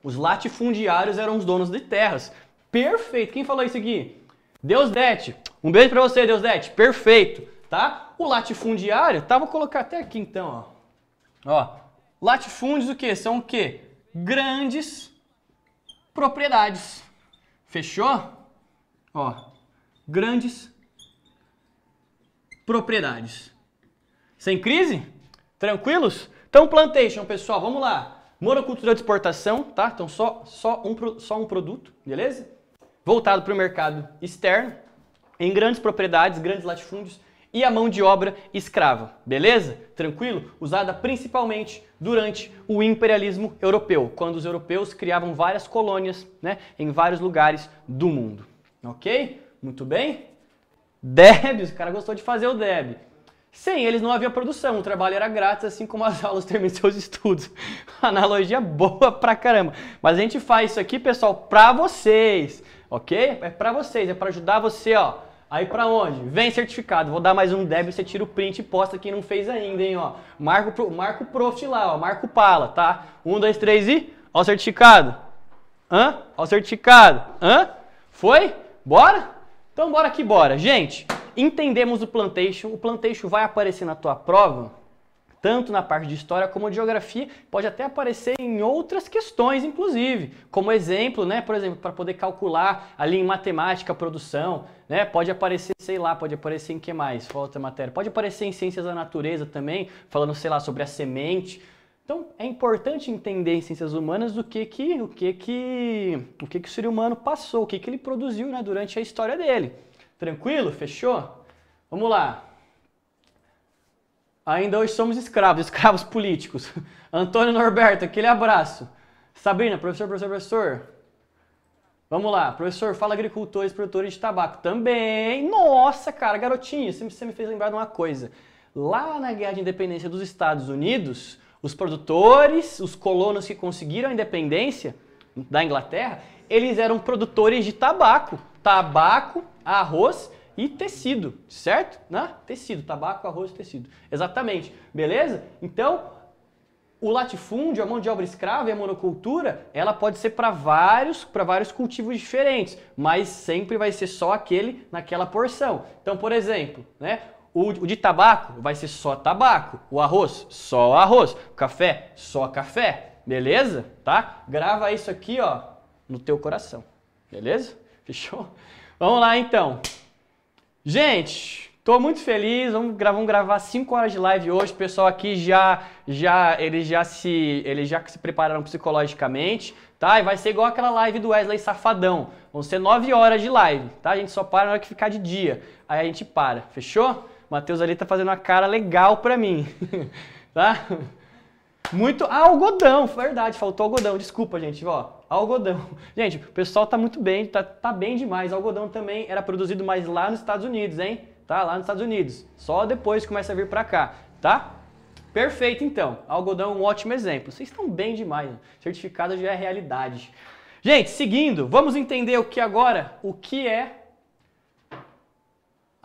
Os latifundiários eram os donos de terras. Perfeito. Quem falou isso aqui? Deusdete. Um beijo para você, Deusdete. Perfeito, tá? O latifundiário, tá? Vou colocar até aqui então, ó. Ó, latifúndios o que? São o quê? Grandes propriedades. Fechou? Ó, grandes propriedades. Sem crise? Tranquilos? Então, plantation, pessoal, vamos lá. Monocultura de exportação, tá? Então, só, só, um, só um produto, beleza? Voltado para o mercado externo, em grandes propriedades, grandes latifúndios e a mão de obra escrava, beleza? Tranquilo? Usada principalmente durante o imperialismo europeu, quando os europeus criavam várias colônias né, em vários lugares do mundo. Ok? Muito bem? Deb, o cara gostou de fazer o Deb. Sem eles não havia produção, o trabalho era grátis, assim como as aulas terminam seus estudos. Analogia boa pra caramba. Mas a gente faz isso aqui, pessoal, pra vocês, ok? É pra vocês, é pra ajudar você, ó. Aí pra onde? Vem certificado. Vou dar mais um Deb, você tira o print e posta quem não fez ainda, hein, ó. Marca o marco prof lá, ó. Marco pala, tá? Um, dois, três e... Ó o certificado. Hã? Ó o certificado. Hã? Foi? Bora? Então bora que bora. Gente, entendemos o plantation. O plantation vai aparecer na tua prova, tanto na parte de história como de geografia, pode até aparecer em outras questões, inclusive, como exemplo, né? Por exemplo, para poder calcular ali em matemática, produção, né? Pode aparecer, sei lá, pode aparecer em que mais? Falta matéria. Pode aparecer em ciências da natureza também, falando, sei lá, sobre a semente. Então, é importante entender em ciências humanas do que que o que que o que que o ser humano passou, o que que ele produziu, né, durante a história dele. Tranquilo? Fechou? Vamos lá. Ainda hoje somos escravos, escravos políticos. Antônio Norberto, aquele abraço. Sabrina, professor, professor, professor. Vamos lá, professor, fala agricultores, produtores de tabaco. Também. Nossa, cara, garotinho, você me fez lembrar de uma coisa. Lá na Guerra de Independência dos Estados Unidos, os produtores, os colonos que conseguiram a independência da Inglaterra, eles eram produtores de tabaco. Tabaco, arroz e tecido, certo? Né? Tecido, tabaco, arroz e tecido. Exatamente. Beleza? Então, o latifúndio, a mão de obra escrava e a monocultura, ela pode ser para vários, para vários cultivos diferentes, mas sempre vai ser só aquele naquela porção. Então, por exemplo, né, o, o de tabaco vai ser só tabaco. O arroz, só arroz. O café, só café. Beleza? Tá? Grava isso aqui, ó, no teu coração. Beleza? Fechou? Vamos lá então. Gente, Tô muito feliz, vamos gravar, vamos gravar 5 horas de live hoje. O pessoal aqui já já eles já se eles já se prepararam psicologicamente, tá? E vai ser igual aquela live do Wesley Safadão. Vão ser 9 horas de live, tá? A gente só para na hora que ficar de dia. Aí a gente para, fechou? Matheus ali tá fazendo uma cara legal para mim, tá? Muito ah, algodão, verdade, faltou algodão. Desculpa, gente, ó. Algodão. Gente, o pessoal tá muito bem, tá, tá bem demais. Algodão também era produzido mais lá nos Estados Unidos, hein? Tá lá nos Estados Unidos. Só depois começa a vir para cá, tá? Perfeito, então. Algodão é um ótimo exemplo. Vocês estão bem demais. Né? Certificado já é realidade. Gente, seguindo, vamos entender o que agora, o que é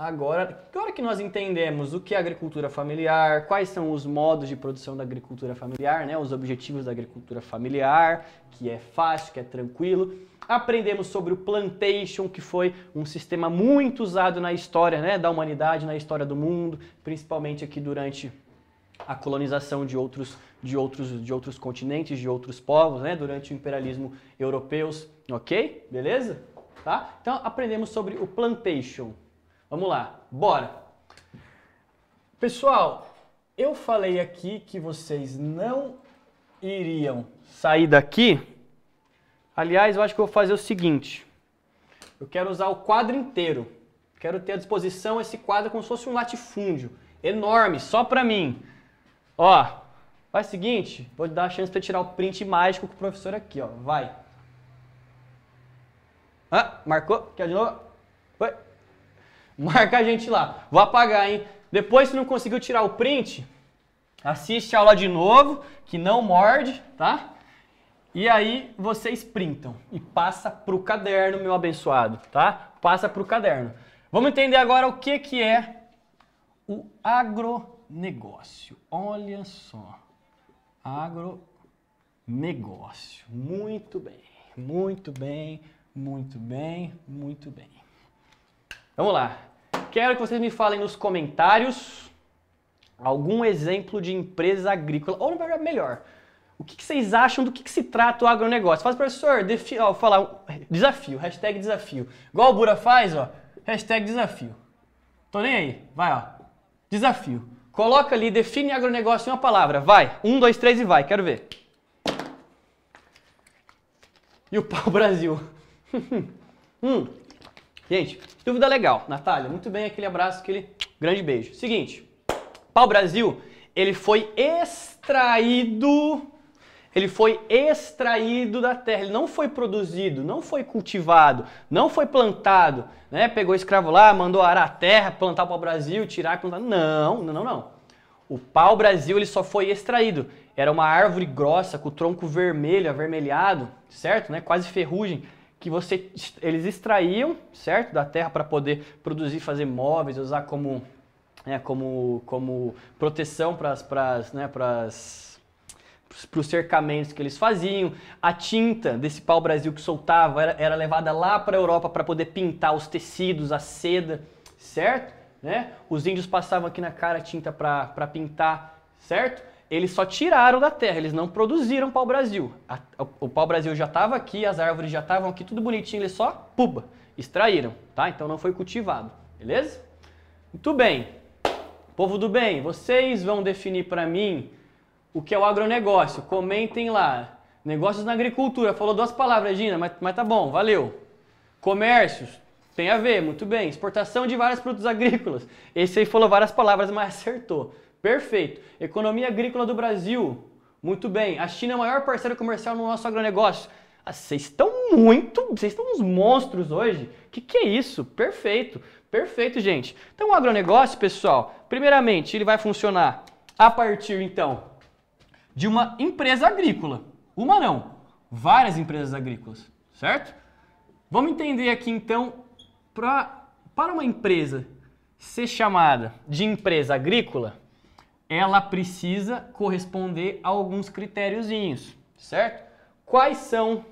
Agora, que que nós entendemos o que é agricultura familiar, quais são os modos de produção da agricultura familiar, né, os objetivos da agricultura familiar, que é fácil, que é tranquilo. Aprendemos sobre o plantation, que foi um sistema muito usado na história né, da humanidade, na história do mundo, principalmente aqui durante a colonização de outros, de outros, de outros continentes, de outros povos, né, durante o imperialismo europeu, ok? Beleza? Tá? Então aprendemos sobre o plantation. Vamos lá, bora! Pessoal, eu falei aqui que vocês não iriam sair daqui. Aliás, eu acho que eu vou fazer o seguinte. Eu quero usar o quadro inteiro. Quero ter à disposição esse quadro como se fosse um latifúndio. Enorme, só pra mim. Ó, faz o seguinte, vou dar a chance para tirar o print mágico com o professor aqui, ó. Vai. Ah, marcou? Quer de novo? Foi. Marca a gente lá. Vou apagar, hein? Depois, se não conseguiu tirar o print, assiste a aula de novo, que não morde, tá? E aí vocês printam e passa para o caderno, meu abençoado, tá? Passa para o caderno. Vamos entender agora o que, que é o agronegócio. Olha só. Agronegócio. Muito bem, muito bem, muito bem, muito bem. Vamos lá. Quero que vocês me falem nos comentários algum exemplo de empresa agrícola, ou melhor, o que, vocês acham do que, se trata o agronegócio? Faz, professor, defi, ó, falar, desafio, hashtag desafio. Igual o Bura faz, ó, hashtag desafio. Tô nem aí, vai, ó, desafio. Coloca ali, define agronegócio em uma palavra, vai. Um, dois, três e vai, quero ver. E o pau Brasil. hum. Gente, dúvida legal. Natália, muito bem, aquele abraço, aquele grande beijo. Seguinte, pau-brasil, ele foi extraído, ele foi extraído da terra, ele não foi produzido, não foi cultivado, não foi plantado, né? Pegou escravo lá, mandou arar a terra, plantar pau-brasil, tirar, plantar. Não, não, não, não. O pau-brasil ele só foi extraído. Era uma árvore grossa com o tronco vermelho, avermelhado, certo? Né? Quase ferrugem que você, eles extraíam, certo, da terra para poder produzir, fazer móveis, usar como, né, como, como proteção para as, né, para os cercamentos que eles faziam. A tinta desse pau-brasil que soltava era, era levada lá para a Europa para poder pintar os tecidos, a seda, certo? Né? Os índios passavam aqui na cara tinta para pintar, certo? eles só tiraram da terra, eles não produziram pau-brasil. O pau-brasil já estava aqui, as árvores já estavam aqui, tudo bonitinho, eles só, puba, extraíram, tá? Então não foi cultivado, beleza? Muito bem. Povo do bem, vocês vão definir para mim o que é o agronegócio. Comentem lá. Negócios na agricultura. Falou duas palavras, Gina, mas, mas tá bom, valeu. Comércios, tem a ver, muito bem. Exportação de vários produtos agrícolas. Esse aí falou várias palavras, mas acertou. Perfeito. Economia agrícola do Brasil. Muito bem. A China é o maior parceiro comercial no nosso agronegócio. Ah, vocês estão muito. Vocês estão uns monstros hoje. O que, que é isso? Perfeito. Perfeito, gente. Então, o agronegócio, pessoal, primeiramente, ele vai funcionar a partir, então, de uma empresa agrícola. Uma não. Várias empresas agrícolas, certo? Vamos entender aqui, então, pra, para uma empresa ser chamada de empresa agrícola, ela precisa corresponder a alguns critériozinhos, certo? Quais são?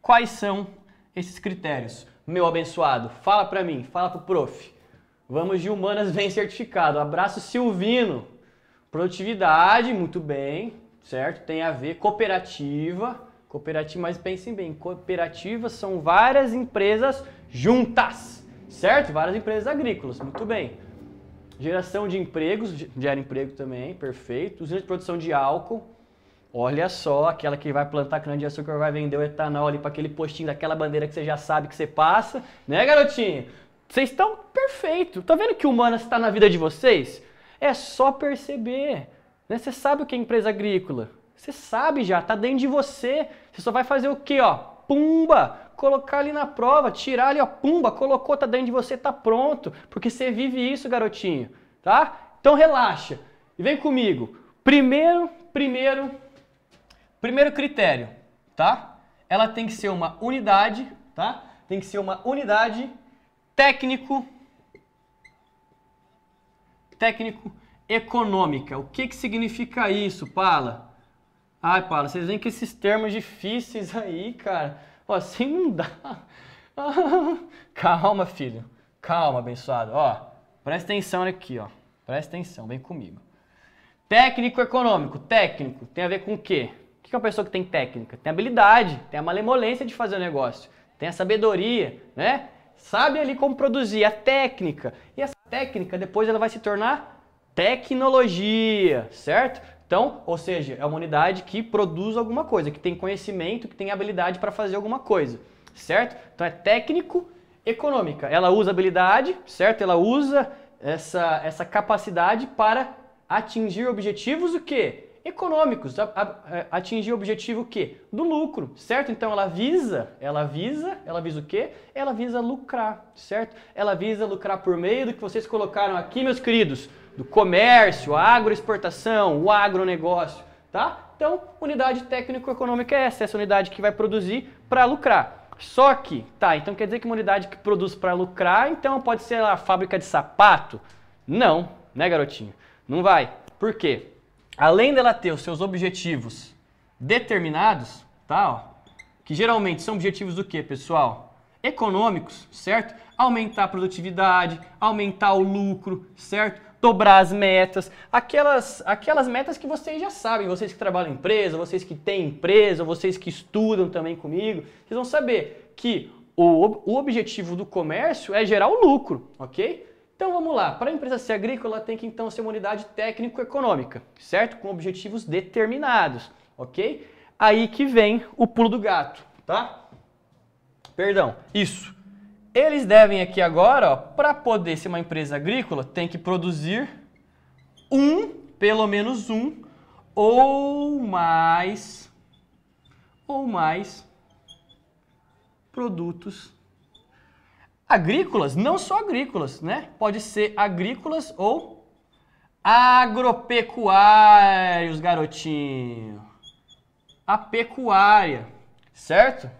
Quais são esses critérios? Meu abençoado, fala para mim, fala pro prof. Vamos de humanas bem certificado. Abraço Silvino. Produtividade, muito bem, certo? Tem a ver cooperativa, cooperativa, mas pensem bem, cooperativas são várias empresas juntas, certo? Várias empresas agrícolas, muito bem. Geração de empregos, gera emprego também, perfeito. Usina de produção de álcool, olha só, aquela que vai plantar cana de açúcar vai vender o etanol ali para aquele postinho daquela bandeira que você já sabe que você passa, né, garotinho? Vocês estão perfeito. Tá vendo que humano está na vida de vocês? É só perceber. Né? Você sabe o que é empresa agrícola. Você sabe já, tá dentro de você. Você só vai fazer o quê, ó? Pumba! colocar ali na prova, tirar ali, ó, pumba, colocou, tá dentro de você, tá pronto, porque você vive isso, garotinho, tá? Então relaxa e vem comigo. Primeiro, primeiro, primeiro critério, tá? Ela tem que ser uma unidade, tá? Tem que ser uma unidade técnico técnico econômica. O que que significa isso, Pala? Ai, Pala, vocês vêm com esses termos difíceis aí, cara assim não dá. calma, filho. Calma, abençoado. Ó, presta atenção aqui, ó. Presta atenção, vem comigo. Técnico econômico. Técnico tem a ver com o quê? O que é uma pessoa que tem técnica? Tem habilidade, tem a malemolência de fazer o negócio, tem a sabedoria, né? Sabe ali como produzir a técnica. E essa técnica depois ela vai se tornar tecnologia, certo? Então, ou seja, é uma unidade que produz alguma coisa, que tem conhecimento, que tem habilidade para fazer alguma coisa, certo? Então é técnico econômica. Ela usa habilidade, certo? Ela usa essa, essa capacidade para atingir objetivos o quê? Econômicos, a, a, é, atingir o objetivo o quê? Do lucro, certo? Então ela visa, ela visa, ela visa o quê? Ela visa lucrar, certo? Ela visa lucrar por meio do que vocês colocaram aqui, meus queridos, do comércio, a agroexportação, o agronegócio, tá? Então, unidade técnico-econômica é essa, essa unidade que vai produzir para lucrar. Só que, tá, então quer dizer que uma unidade que produz para lucrar, então pode ser a fábrica de sapato? Não, né, garotinho? Não vai. Por quê? Além dela ter os seus objetivos determinados, tá, ó, que geralmente são objetivos do quê, pessoal? Econômicos, certo? Aumentar a produtividade, aumentar o lucro, certo? dobrar as metas, aquelas, aquelas metas que vocês já sabem, vocês que trabalham em empresa, vocês que têm empresa, vocês que estudam também comigo, vocês vão saber que o, o objetivo do comércio é gerar o lucro, ok? Então vamos lá, para a empresa ser agrícola ela tem que então ser uma unidade técnico-econômica, certo? Com objetivos determinados, ok? Aí que vem o pulo do gato, tá? Perdão, isso. Eles devem aqui agora, para poder ser uma empresa agrícola, tem que produzir um, pelo menos um, ou mais, ou mais produtos agrícolas, não só agrícolas, né? Pode ser agrícolas ou agropecuários, garotinho. A pecuária, certo?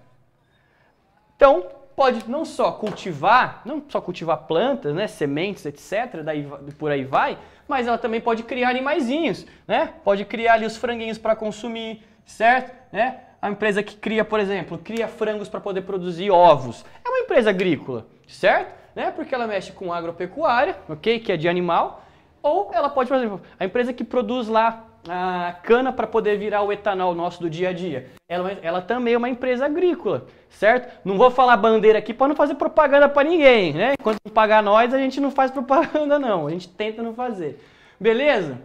Então, pode não só cultivar, não só cultivar plantas, né, sementes, etc, daí por aí vai, mas ela também pode criar animaizinhos, né? Pode criar ali os franguinhos para consumir, certo? Né? A empresa que cria, por exemplo, cria frangos para poder produzir ovos. É uma empresa agrícola, certo? Né? Porque ela mexe com agropecuária, OK? Que é de animal, ou ela pode, por exemplo, a empresa que produz lá a cana para poder virar o etanol nosso do dia a dia. Ela, ela também é uma empresa agrícola, certo? Não vou falar bandeira aqui para não fazer propaganda para ninguém, né? Enquanto não pagar nós, a gente não faz propaganda não, a gente tenta não fazer. Beleza?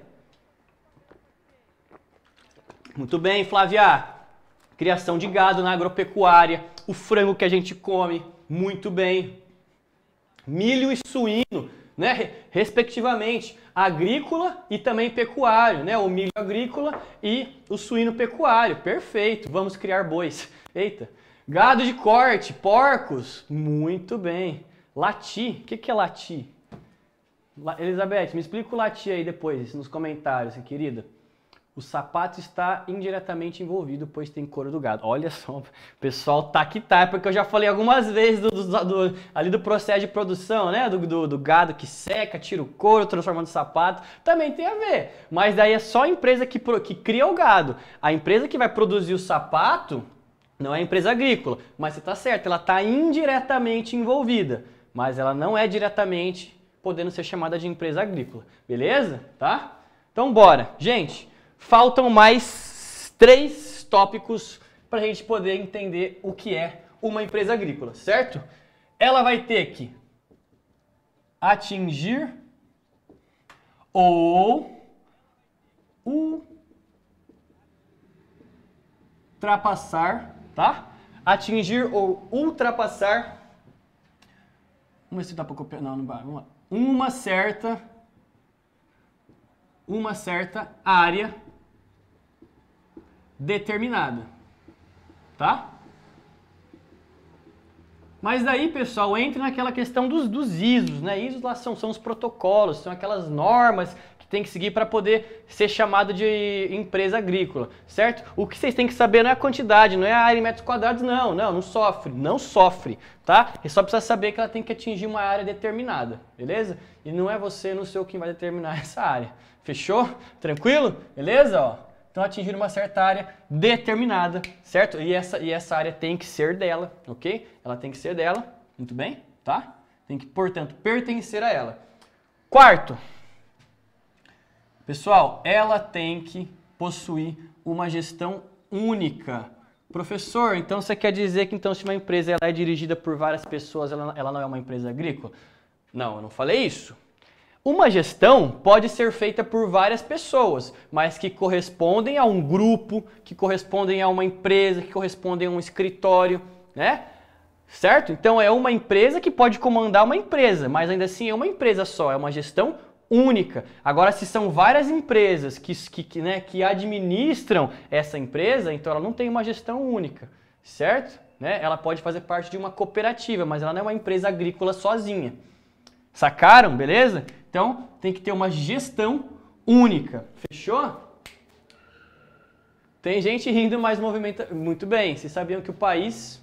Muito bem, Flávia. Criação de gado na agropecuária, o frango que a gente come, muito bem. Milho e suíno, né, respectivamente, agrícola e também pecuário, né, o milho agrícola e o suíno pecuário. Perfeito, vamos criar bois. Eita. Gado de corte, porcos, muito bem. Lati, o que, que é lati? Elizabeth, me explica o lati aí depois, nos comentários, querida. O sapato está indiretamente envolvido, pois tem couro do gado. Olha só, pessoal, tá que tá, é porque eu já falei algumas vezes do, do, do ali do processo de produção, né? Do, do, do, gado que seca, tira o couro, transformando em sapato. Também tem a ver. Mas daí é só a empresa que, que cria o gado. A empresa que vai produzir o sapato não é a empresa agrícola. Mas você tá certo, ela está indiretamente envolvida. Mas ela não é diretamente podendo ser chamada de empresa agrícola. Beleza? Tá? Então bora. Gente faltam mais três tópicos para a gente poder entender o que é uma empresa agrícola, certo? Ela vai ter que atingir ou ultrapassar, tá? Atingir ou ultrapassar. Vamos ver se dá para copiar. Não, não vai. Vamos lá. Uma certa. Uma certa área determinada. Tá? Mas daí, pessoal, entra naquela questão dos, dos ISOs, né? ISOs lá são, são os protocolos, são aquelas normas que tem que seguir para poder ser chamado de empresa agrícola, certo? O que vocês têm que saber não é a quantidade, não é a área em metros quadrados, não, não, não sofre, não sofre, tá? E só precisa saber que ela tem que atingir uma área determinada, beleza? E não é você no seu quem vai determinar essa área. Fechou? Tranquilo? Beleza? Ó. Então atingir uma certa área determinada, certo? E essa, e essa área tem que ser dela, ok? Ela tem que ser dela, muito bem, tá? Tem que, portanto, pertencer a ela. Quarto, pessoal, ela tem que possuir uma gestão única. Professor, então você quer dizer que então se uma empresa ela é dirigida por várias pessoas, ela, ela não é uma empresa agrícola? Não, eu não falei isso. Uma gestão pode ser feita por várias pessoas, mas que correspondem a um grupo, que correspondem a uma empresa, que correspondem a um escritório, né? Certo? Então é uma empresa que pode comandar uma empresa, mas ainda assim é uma empresa só, é uma gestão única. Agora, se são várias empresas que, que, né, que administram essa empresa, então ela não tem uma gestão única, certo? Né? Ela pode fazer parte de uma cooperativa, mas ela não é uma empresa agrícola sozinha. Sacaram, beleza? Então, tem que ter uma gestão única. Fechou? Tem gente rindo, mas movimenta muito bem. Vocês sabiam que o país,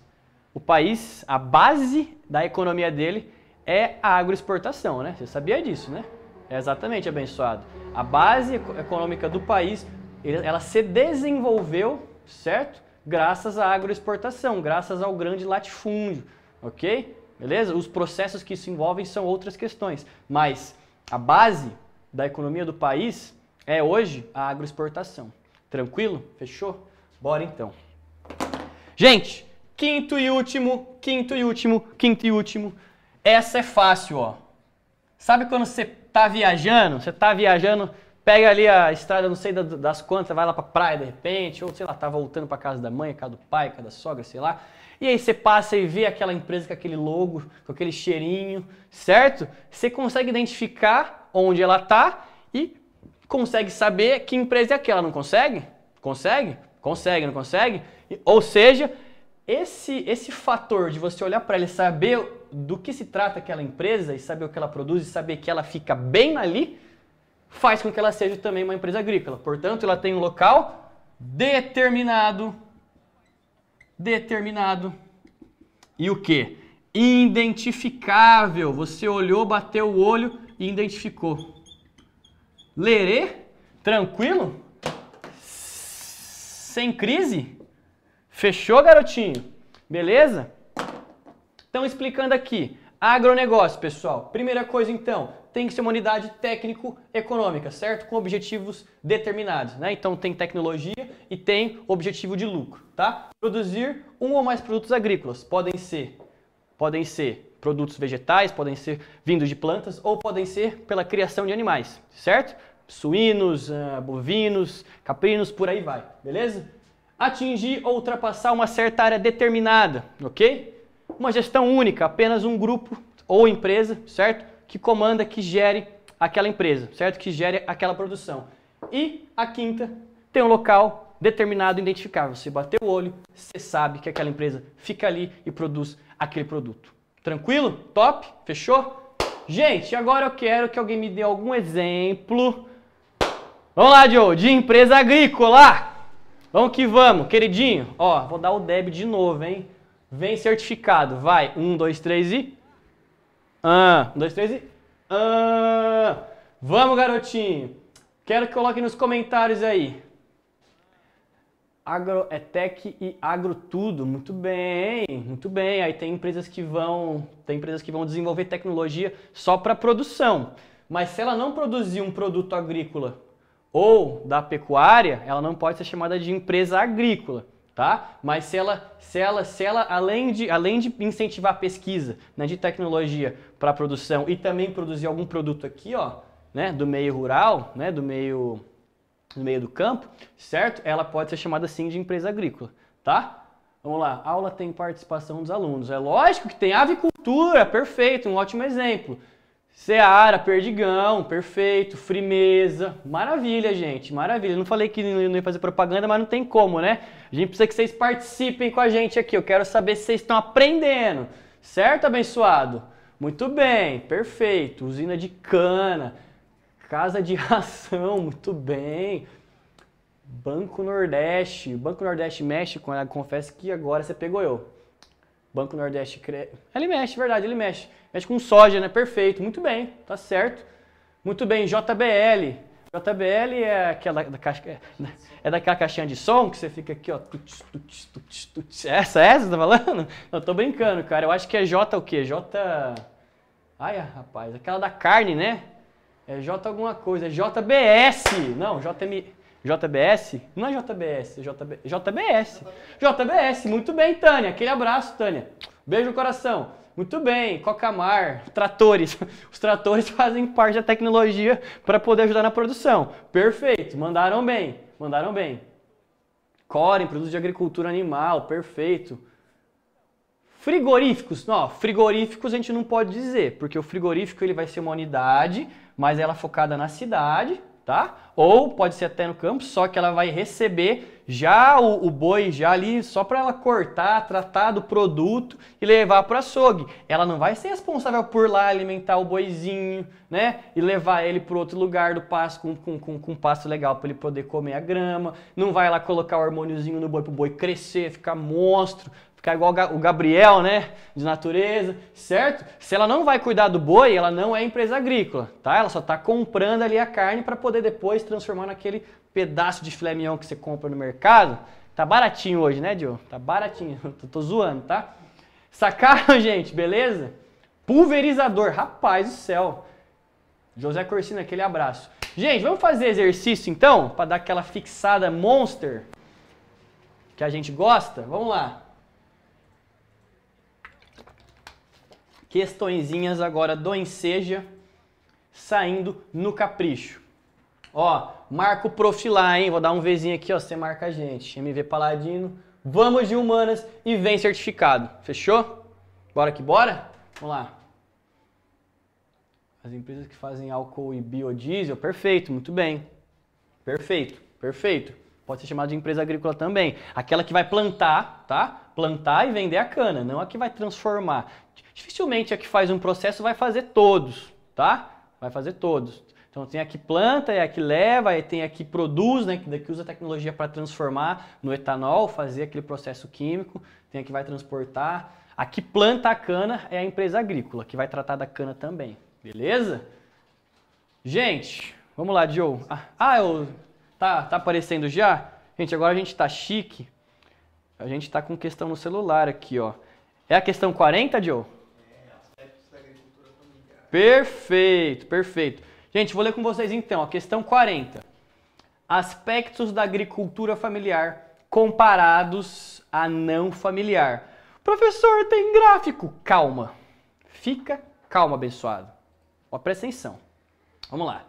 o país, a base da economia dele é a agroexportação, né? Você sabia disso, né? É exatamente, abençoado. A base econômica do país, ela se desenvolveu, certo? Graças à agroexportação, graças ao grande latifúndio, ok? Beleza? Os processos que isso envolvem são outras questões, mas a base da economia do país é hoje a agroexportação. Tranquilo? Fechou? Bora então. Gente, quinto e último, quinto e último, quinto e último. Essa é fácil, ó. Sabe quando você tá viajando? Você tá viajando, pega ali a estrada, não sei das quantas, vai lá pra praia de repente, ou sei lá, tá voltando para casa da mãe, casa do pai, casa da sogra, sei lá. E aí você passa e vê aquela empresa com aquele logo, com aquele cheirinho, certo? Você consegue identificar onde ela está e consegue saber que empresa é aquela, não consegue? Consegue? Consegue, não consegue? Ou seja, esse esse fator de você olhar para ele saber do que se trata aquela empresa e saber o que ela produz e saber que ela fica bem ali, faz com que ela seja também uma empresa agrícola. Portanto, ela tem um local determinado determinado. E o que? Identificável. Você olhou, bateu o olho e identificou. Lerê? Tranquilo? Sem crise? Fechou, garotinho? Beleza? Então, explicando aqui. Agronegócio, pessoal. Primeira coisa, então, tem que ser uma unidade técnico-econômica, certo? Com objetivos determinados, né? Então tem tecnologia e tem objetivo de lucro, tá? Produzir um ou mais produtos agrícolas, podem ser podem ser produtos vegetais, podem ser vindos de plantas ou podem ser pela criação de animais, certo? Suínos, ah, bovinos, caprinos, por aí vai, beleza? Atingir ou ultrapassar uma certa área determinada, ok? Uma gestão única, apenas um grupo ou empresa, certo? que comanda, que gere aquela empresa, certo? Que gere aquela produção. E a quinta tem um local determinado identificável. Você bateu o olho, você sabe que aquela empresa fica ali e produz aquele produto. Tranquilo? Top? Fechou? Gente, agora eu quero que alguém me dê algum exemplo. Vamos lá, Joe, de empresa agrícola. Vamos que vamos, queridinho. Ó, vou dar o deb de novo, hein? Vem certificado. Vai, um, dois, três e... Ah, um, dois, três e. Ah, vamos, garotinho! Quero que coloque nos comentários aí. Agro é tech e agro tudo. Muito bem, muito bem. Aí tem empresas que vão, tem empresas que vão desenvolver tecnologia só para produção. Mas se ela não produzir um produto agrícola ou da pecuária, ela não pode ser chamada de empresa agrícola tá? Mas se ela, se ela, se ela além, de, além de incentivar a pesquisa né, de tecnologia para a produção e também produzir algum produto aqui, ó, né, do meio rural, né, do meio do meio do campo, certo? Ela pode ser chamada sim de empresa agrícola, tá? Vamos lá, a aula tem participação dos alunos. É lógico que tem avicultura, perfeito, um ótimo exemplo. Seara, Perdigão, perfeito, Frimeza, maravilha, gente, maravilha. Não falei que não ia fazer propaganda, mas não tem como, né? A gente precisa que vocês participem com a gente aqui. Eu quero saber se vocês estão aprendendo, certo, abençoado? Muito bem, perfeito. Usina de cana, casa de ração, muito bem. Banco Nordeste, Banco Nordeste mexe com ela. Confesso que agora você pegou eu. Banco Nordeste, cre... ele mexe, verdade, ele mexe. Mexe com soja, né? Perfeito, muito bem, tá certo. Muito bem, JBL. JBL é aquela da caixa, é, né? é daquela caixinha de som que você fica aqui, ó. Tuts, tuts, tuts, tuts. É essa, é essa, você tá falando? Não, tô brincando, cara. Eu acho que é J o quê? J. Ai, rapaz, aquela da carne, né? É J alguma coisa, é JBS. Não, JM. JBS? Não é JBS, JB... JBS. JBS, muito bem, Tânia. Aquele abraço, Tânia. Beijo no coração. Muito bem, Cocamar, tratores. Os tratores fazem parte da tecnologia para poder ajudar na produção. Perfeito, mandaram bem, mandaram bem. Corem, produtos de agricultura animal, perfeito. Frigoríficos, não, frigoríficos a gente não pode dizer, porque o frigorífico ele vai ser uma unidade, mas ela é focada na cidade, tá? Ou pode ser até no campo, só que ela vai receber já o, o boi, já ali, só para ela cortar, tratar do produto e levar para o açougue. Ela não vai ser responsável por lá alimentar o boizinho, né? E levar ele para outro lugar do pasto com, com, com, com um pasto legal para ele poder comer a grama. Não vai lá colocar o hormôniozinho no boi para o boi crescer, ficar monstro, ficar igual o Gabriel, né? De natureza, certo? Se ela não vai cuidar do boi, ela não é empresa agrícola, tá? Ela só está comprando ali a carne para poder depois transformar naquele pedaço de filé mignon que você compra no mercado. Tá baratinho hoje, né, Diogo? Tá baratinho. tô, tô zoando, tá? Sacaram, gente? Beleza? Pulverizador. Rapaz do céu. José Corsina, aquele abraço. Gente, vamos fazer exercício então? Para dar aquela fixada monster que a gente gosta? Vamos lá. Questõezinhas agora do Enseja saindo no capricho. Ó, marca o prof lá, hein? Vou dar um Vzinho aqui, ó, você marca a gente. MV Paladino. Vamos de humanas e vem certificado. Fechou? Bora que bora? Vamos lá. As empresas que fazem álcool e biodiesel, perfeito, muito bem. Perfeito, perfeito. Pode ser chamado de empresa agrícola também. Aquela que vai plantar, tá? Plantar e vender a cana, não a que vai transformar. Dificilmente a que faz um processo vai fazer todos, tá? Vai fazer todos. Então tem a que planta, é a que leva, tem a que produz, né, que usa a tecnologia para transformar no etanol, fazer aquele processo químico, tem a que vai transportar. A que planta a cana é a empresa agrícola, que vai tratar da cana também. Beleza? Gente, vamos lá, Joe. Ah, ah eu... tá, tá aparecendo já? Gente, agora a gente tá chique. A gente tá com questão no celular aqui, ó. É a questão 40, Joe? É, aspectos da agricultura familiar. Perfeito, perfeito. Gente, vou ler com vocês então a questão 40. Aspectos da agricultura familiar comparados à não familiar. Professor, tem gráfico. Calma. Fica calma, abençoado. Ó, presta atenção. Vamos lá.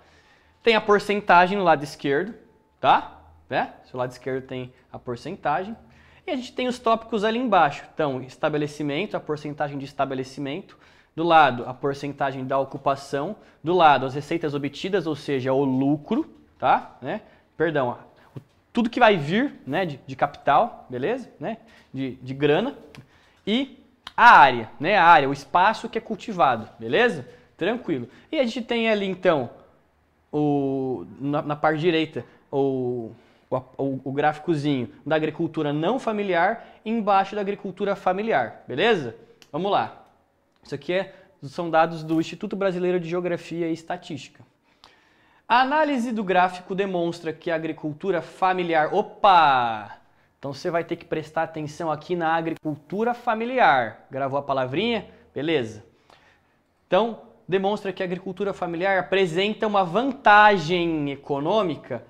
Tem a porcentagem no lado esquerdo, tá? Né? Seu lado esquerdo tem a porcentagem. E a gente tem os tópicos ali embaixo. Então, estabelecimento, a porcentagem de estabelecimento do lado a porcentagem da ocupação, do lado as receitas obtidas, ou seja, o lucro, tá? Né? Perdão, tudo que vai vir né, de, de capital, beleza? Né? De, de grana. E a área, né? A área, o espaço que é cultivado, beleza? Tranquilo. E a gente tem ali então o, na, na parte direita o, o, o gráficozinho da agricultura não familiar embaixo da agricultura familiar, beleza? Vamos lá. Isso aqui é, são dados do Instituto Brasileiro de Geografia e Estatística. A análise do gráfico demonstra que a agricultura familiar. Opa! Então você vai ter que prestar atenção aqui na agricultura familiar. Gravou a palavrinha? Beleza. Então, demonstra que a agricultura familiar apresenta uma vantagem econômica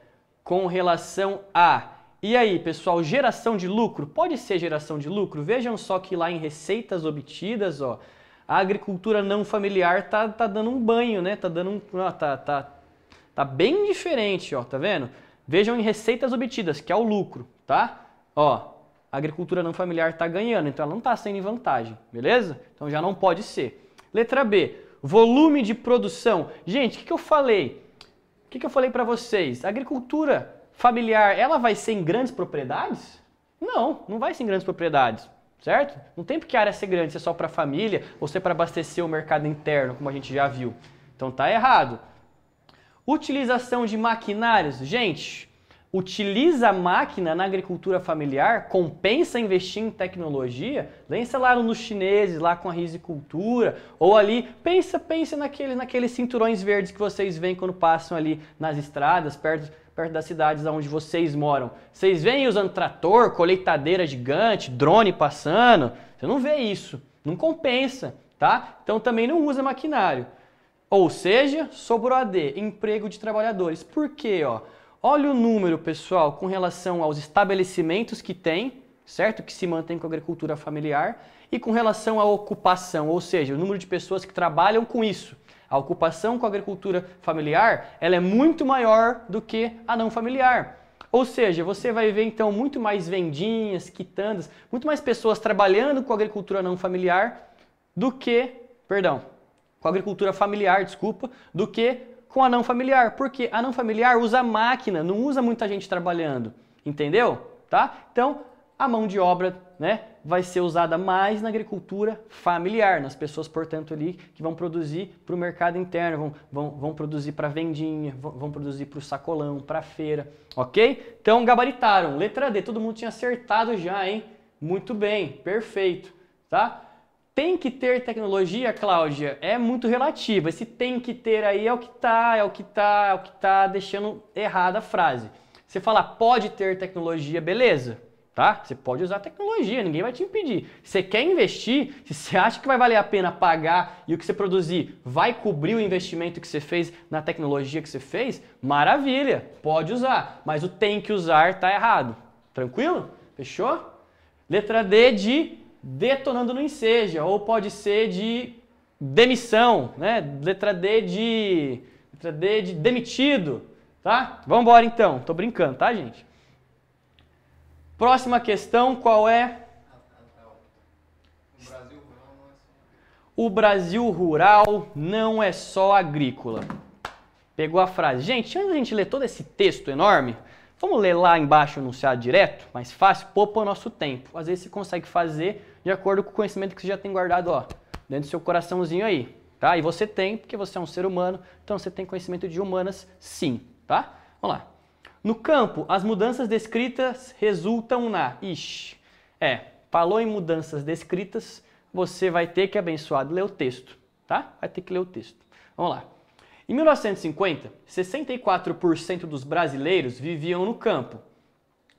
com relação a. E aí, pessoal, geração de lucro? Pode ser geração de lucro? Vejam só que lá em receitas obtidas, ó, a agricultura não familiar tá, tá dando um banho, né? Tá dando um, ó, tá, tá, tá bem diferente, ó, tá vendo? Vejam em receitas obtidas, que é o lucro, tá? Ó, a agricultura não familiar tá ganhando, então ela não tá sendo em vantagem, beleza? Então já não pode ser. Letra B, volume de produção. Gente, o que, que eu falei? O que, que eu falei para vocês? A agricultura familiar, ela vai ser em grandes propriedades? Não, não vai ser em grandes propriedades certo? Não tem porque a área ser grande, ser só para família ou ser para abastecer o mercado interno, como a gente já viu. Então tá errado. Utilização de maquinários, gente, utiliza máquina na agricultura familiar, compensa investir em tecnologia, pensa lá nos chineses, lá com a risicultura, ou ali, pensa, pensa naqueles, naqueles cinturões verdes que vocês veem quando passam ali nas estradas, perto perto das cidades onde vocês moram, vocês veem usando trator, colheitadeira gigante, drone passando? Você não vê isso. Não compensa, tá? Então também não usa maquinário. Ou seja, sobrou AD, emprego de trabalhadores. Por quê? Ó? Olha o número, pessoal, com relação aos estabelecimentos que tem, certo? Que se mantém com a agricultura familiar, e com relação à ocupação, ou seja, o número de pessoas que trabalham com isso. A ocupação com a agricultura familiar ela é muito maior do que a não familiar. Ou seja, você vai ver então muito mais vendinhas, quitandas, muito mais pessoas trabalhando com a agricultura não familiar do que, perdão, com a agricultura familiar, desculpa, do que com a não familiar. Porque a não familiar usa máquina, não usa muita gente trabalhando, entendeu? Tá? Então, a mão de obra, né, vai ser usada mais na agricultura familiar, nas pessoas, portanto, ali que vão produzir para o mercado interno, vão, vão, vão produzir para vendinha, vão, vão produzir para o sacolão, para feira, ok? Então, gabaritaram. Letra D, todo mundo tinha acertado já, hein? Muito bem, perfeito, tá? Tem que ter tecnologia, Cláudia, é muito relativa. Esse tem que ter aí é o que tá, é o que tá, é o que tá deixando errada a frase. Você fala pode ter tecnologia, beleza? tá? Você pode usar tecnologia, ninguém vai te impedir. Você quer investir, se você acha que vai valer a pena pagar e o que você produzir vai cobrir o investimento que você fez na tecnologia que você fez, maravilha, pode usar. Mas o tem que usar tá errado. Tranquilo? Fechou? Letra D de detonando no enseja, ou pode ser de demissão, né? Letra D de letra D de demitido, tá? Vamos embora então. Tô brincando, tá, gente? Próxima questão, qual é? O Brasil rural não é só agrícola. Pegou a frase. Gente, antes da gente ler todo esse texto enorme, vamos ler lá embaixo o enunciado direto? Mais fácil, poupa o nosso tempo. Às vezes você consegue fazer de acordo com o conhecimento que você já tem guardado, ó, dentro do seu coraçãozinho aí, tá? E você tem, porque você é um ser humano, então você tem conhecimento de humanas, sim, tá? Vamos lá. No campo, as mudanças descritas resultam na. Ixi, é, falou em mudanças descritas, você vai ter que abençoado ler o texto, tá? Vai ter que ler o texto. Vamos lá. Em 1950, 64% dos brasileiros viviam no campo,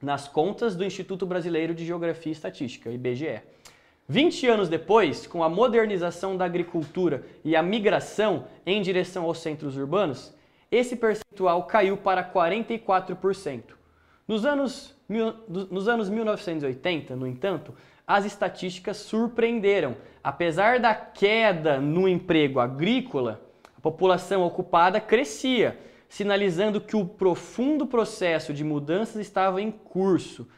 nas contas do Instituto Brasileiro de Geografia e Estatística, IBGE. 20 anos depois, com a modernização da agricultura e a migração em direção aos centros urbanos, esse percentual caiu para 44%. Nos anos, nos anos 1980, no entanto, as estatísticas surpreenderam. Apesar da queda no emprego agrícola, a população ocupada crescia, sinalizando que o profundo processo de mudanças estava em curso.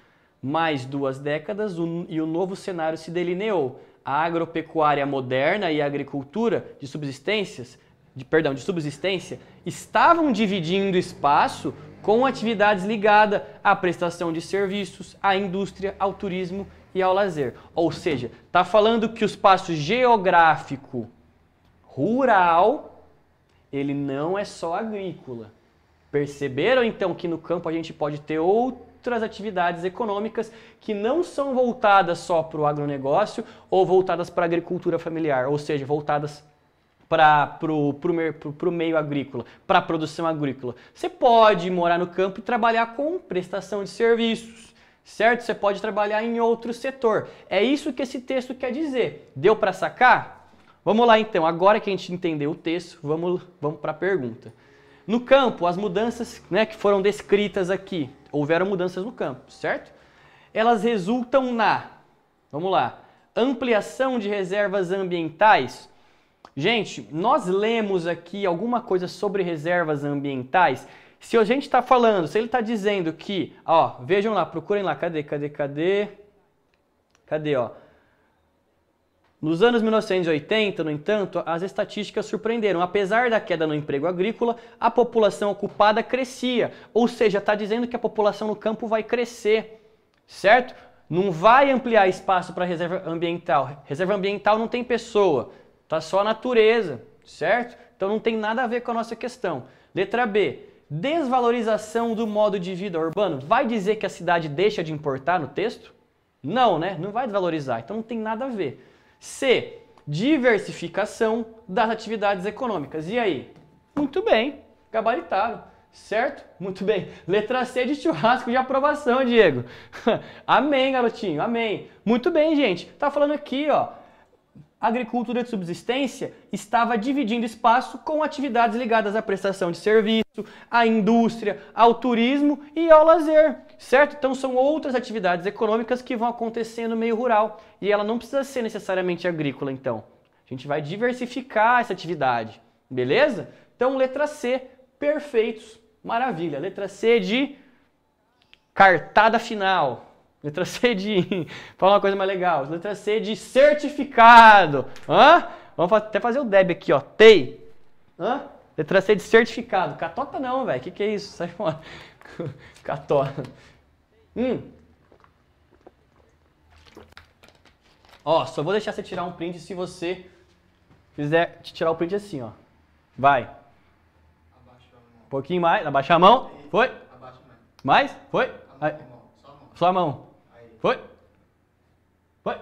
Mais duas décadas e o novo cenário se delineou. A agropecuária moderna e a agricultura de subsistências de, perdão, de subsistência estavam dividindo espaço com atividades ligadas à prestação de serviços, à indústria, ao turismo e ao lazer. Ou seja, está falando que o espaço geográfico rural ele não é só agrícola. Perceberam então que no campo a gente pode ter outras atividades econômicas que não são voltadas só para o agronegócio ou voltadas para a agricultura familiar, ou seja, voltadas para o meio agrícola, para a produção agrícola. Você pode morar no campo e trabalhar com prestação de serviços, certo? Você pode trabalhar em outro setor. É isso que esse texto quer dizer. Deu para sacar? Vamos lá então, agora que a gente entendeu o texto, vamos, vamos para a pergunta. No campo, as mudanças né, que foram descritas aqui, houveram mudanças no campo, certo? Elas resultam na, vamos lá, ampliação de reservas ambientais, Gente, nós lemos aqui alguma coisa sobre reservas ambientais. Se a gente está falando, se ele está dizendo que, ó, vejam lá, procurem lá, cadê, cadê, cadê? Cadê, ó? Nos anos 1980, no entanto, as estatísticas surpreenderam. Apesar da queda no emprego agrícola, a população ocupada crescia. Ou seja, está dizendo que a população no campo vai crescer, certo? Não vai ampliar espaço para reserva ambiental. Reserva ambiental não tem pessoa. Tá só a natureza, certo? Então não tem nada a ver com a nossa questão. Letra B. Desvalorização do modo de vida urbano. Vai dizer que a cidade deixa de importar no texto? Não, né? Não vai desvalorizar. Então não tem nada a ver. C. Diversificação das atividades econômicas. E aí? Muito bem, gabaritado, certo? Muito bem. Letra C de churrasco de aprovação, Diego. amém, garotinho, amém. Muito bem, gente. Tá falando aqui, ó, a agricultura de subsistência estava dividindo espaço com atividades ligadas à prestação de serviço, à indústria, ao turismo e ao lazer, certo? Então são outras atividades econômicas que vão acontecer no meio rural e ela não precisa ser necessariamente agrícola, então. A gente vai diversificar essa atividade, beleza? Então, letra C, perfeitos, maravilha. Letra C de cartada final. Letra C de. Fala uma coisa mais legal. Letra C de certificado. Hã? Vamos até fazer o deb aqui, ó. TEI. Hã? Letra C de certificado. Catota não, velho. Que que é isso? Sai fora. Catota. Hum. Ó, só vou deixar você tirar um print se você fizer tirar o print assim, ó. Vai. Um pouquinho mais. Abaixa a mão. Foi? Abaixa mais. Mais? Foi? Só a mão. Só a mão. Foi? Foi?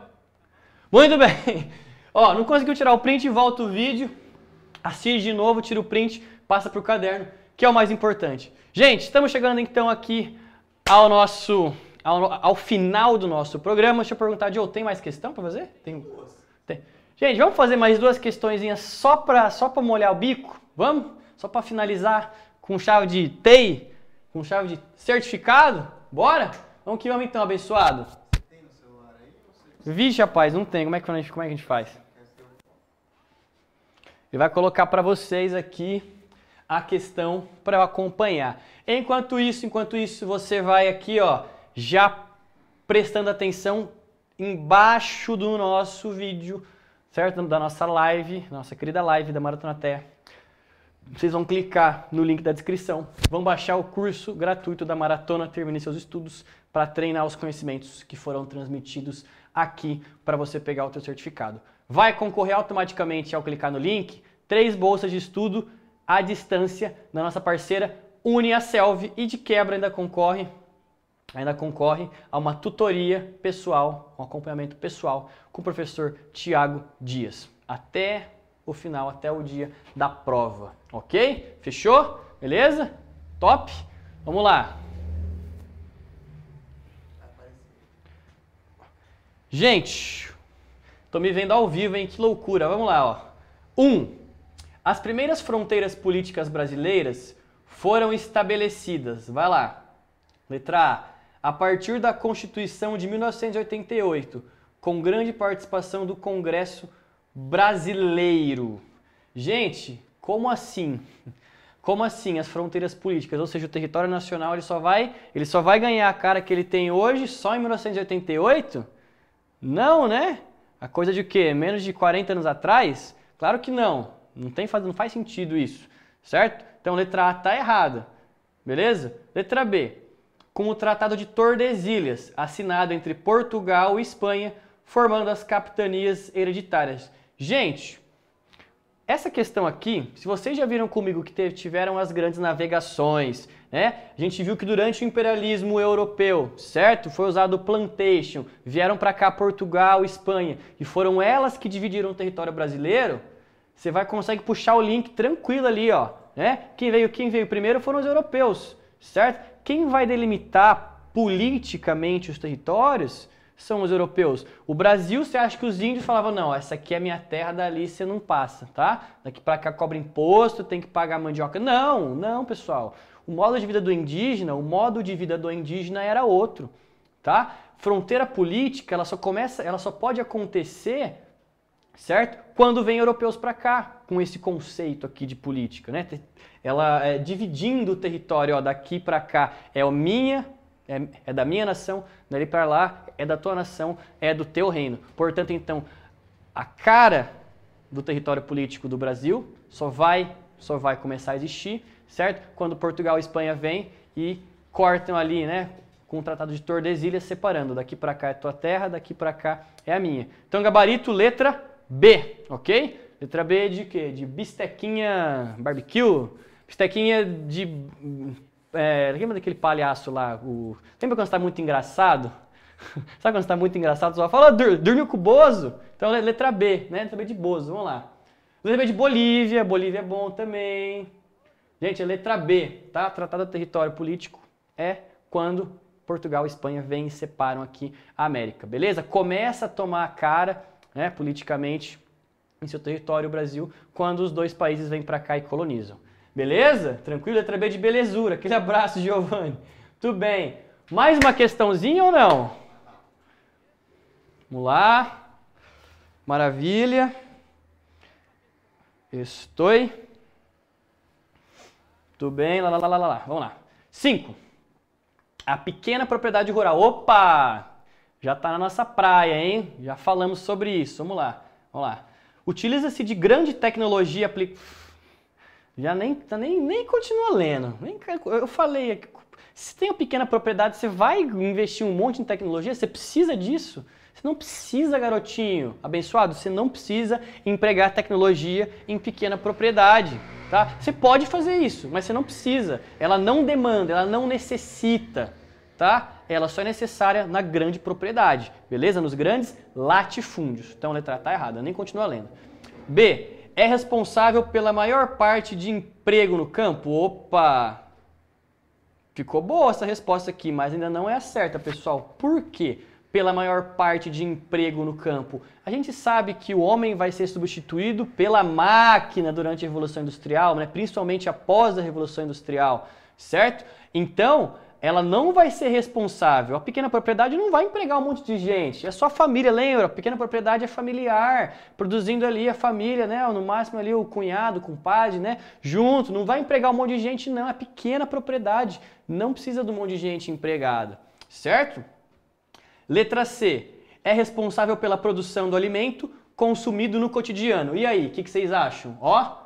Muito bem. Ó, não conseguiu tirar o print, volta o vídeo, assiste de novo, tira o print, passa para o caderno, que é o mais importante. Gente, estamos chegando então aqui ao nosso ao, ao, final do nosso programa. Deixa eu perguntar, Joe, tem mais questão para fazer? Tem duas. Tem. Gente, vamos fazer mais duas questõezinhas só para só molhar o bico? Vamos? Só para finalizar com chave de TEI, com chave de certificado? Bora? Vamos que vamos então, abençoado. Você tem no celular aí? Você... Vixe, rapaz, não tem. Como é que a gente, como é que a gente faz? Ele vai colocar para vocês aqui a questão para acompanhar. Enquanto isso, enquanto isso, você vai aqui, ó, já prestando atenção embaixo do nosso vídeo, certo? Da nossa live, nossa querida live da Maratona Terra. Vocês vão clicar no link da descrição, vão baixar o curso gratuito da Maratona Termine Seus Estudos para treinar os conhecimentos que foram transmitidos aqui para você pegar o teu certificado. Vai concorrer automaticamente ao clicar no link três bolsas de estudo à distância na nossa parceira Selv e de quebra ainda concorre ainda concorre a uma tutoria pessoal, um acompanhamento pessoal com o professor Tiago Dias. Até o final, até o dia da prova, ok? Fechou? Beleza? Top? Vamos lá! Gente, tô me vendo ao vivo, hein? Que loucura. Vamos lá, ó. 1. Um, as primeiras fronteiras políticas brasileiras foram estabelecidas. Vai lá. Letra A. A partir da Constituição de 1988, com grande participação do Congresso Brasileiro. Gente, como assim? Como assim as fronteiras políticas? Ou seja, o território nacional ele só vai, ele só vai ganhar a cara que ele tem hoje só em 1988? Não, né? A coisa de quê? Menos de 40 anos atrás? Claro que não. Não, tem, não faz sentido isso, certo? Então, letra A está errada, beleza? Letra B. Com o Tratado de Tordesilhas, assinado entre Portugal e Espanha, formando as capitanias hereditárias. Gente, essa questão aqui, se vocês já viram comigo que tiveram as grandes navegações, né? A gente viu que durante o imperialismo europeu, certo? Foi usado o plantation, vieram para cá Portugal, Espanha, e foram elas que dividiram o território brasileiro. Você vai conseguir puxar o link tranquilo ali, ó, né? Quem veio, quem veio primeiro foram os europeus, certo? Quem vai delimitar politicamente os territórios são os europeus. O Brasil, você acha que os índios falavam, não, essa aqui é minha terra, dali você não passa, tá? Daqui para cá cobra imposto, tem que pagar mandioca. Não, não, pessoal. O modo de vida do indígena, o modo de vida do indígena era outro, tá? Fronteira política, ela só começa, ela só pode acontecer certo? Quando vem europeus para cá, com esse conceito aqui de política, né? Ela é, dividindo o território, ó, daqui para cá é o minha é, é da minha nação, dali para lá, é da tua nação, é do teu reino. Portanto, então, a cara do território político do Brasil só vai, só vai começar a existir, certo? Quando Portugal e Espanha vêm e cortam ali, né? com o Tratado de Tordesilhas separando. Daqui para cá é tua terra, daqui para cá é a minha. Então, gabarito, letra B, ok? Letra B é de quê? De bistequinha barbecue, bistequinha de é, lembra daquele palhaço lá? O... Lembra quando está muito engraçado? Sabe quando está muito engraçado? Você fala, oh, dormiu com o Bozo? Então, letra B, né? Letra B de Bozo, vamos lá. Letra B de Bolívia, Bolívia é bom também. Gente, a é letra B, tá? Tratado do território político é quando Portugal e Espanha vêm e separam aqui a América, beleza? Começa a tomar a cara, né, politicamente, em seu território, o Brasil, quando os dois países vêm para cá e colonizam. Beleza? Tranquilo? Letra é B de belezura. Aquele abraço, Giovanni. Tudo bem. Mais uma questãozinha ou não? Vamos lá. Maravilha. Estou. Tudo bem. Lá, lá, lá, lá, lá. Vamos lá. 5. A pequena propriedade rural. Opa! Já está na nossa praia, hein? Já falamos sobre isso. Vamos lá. Vamos lá. Utiliza-se de grande tecnologia aplicada já nem, tá nem, nem continua lendo. Nem, eu falei aqui, se tem uma pequena propriedade, você vai investir um monte em tecnologia, você precisa disso. Você não precisa, garotinho abençoado, você não precisa empregar tecnologia em pequena propriedade. Tá? Você pode fazer isso, mas você não precisa. Ela não demanda, ela não necessita. Tá? Ela só é necessária na grande propriedade, beleza? Nos grandes latifúndios. Então a letra está errada, nem continua lendo. B é responsável pela maior parte de emprego no campo? Opa! Ficou boa essa resposta aqui, mas ainda não é a certa, pessoal. Por quê? Pela maior parte de emprego no campo. A gente sabe que o homem vai ser substituído pela máquina durante a Revolução Industrial, né? principalmente após a Revolução Industrial, certo? Então, ela não vai ser responsável. A pequena propriedade não vai empregar um monte de gente, é só família, lembra? A pequena propriedade é familiar, produzindo ali a família, né? No máximo ali o cunhado, o compadre, né? Junto, não vai empregar um monte de gente, não. É pequena propriedade, não precisa de um monte de gente empregada, certo? Letra C. É responsável pela produção do alimento consumido no cotidiano. E aí, o que, que vocês acham? Ó,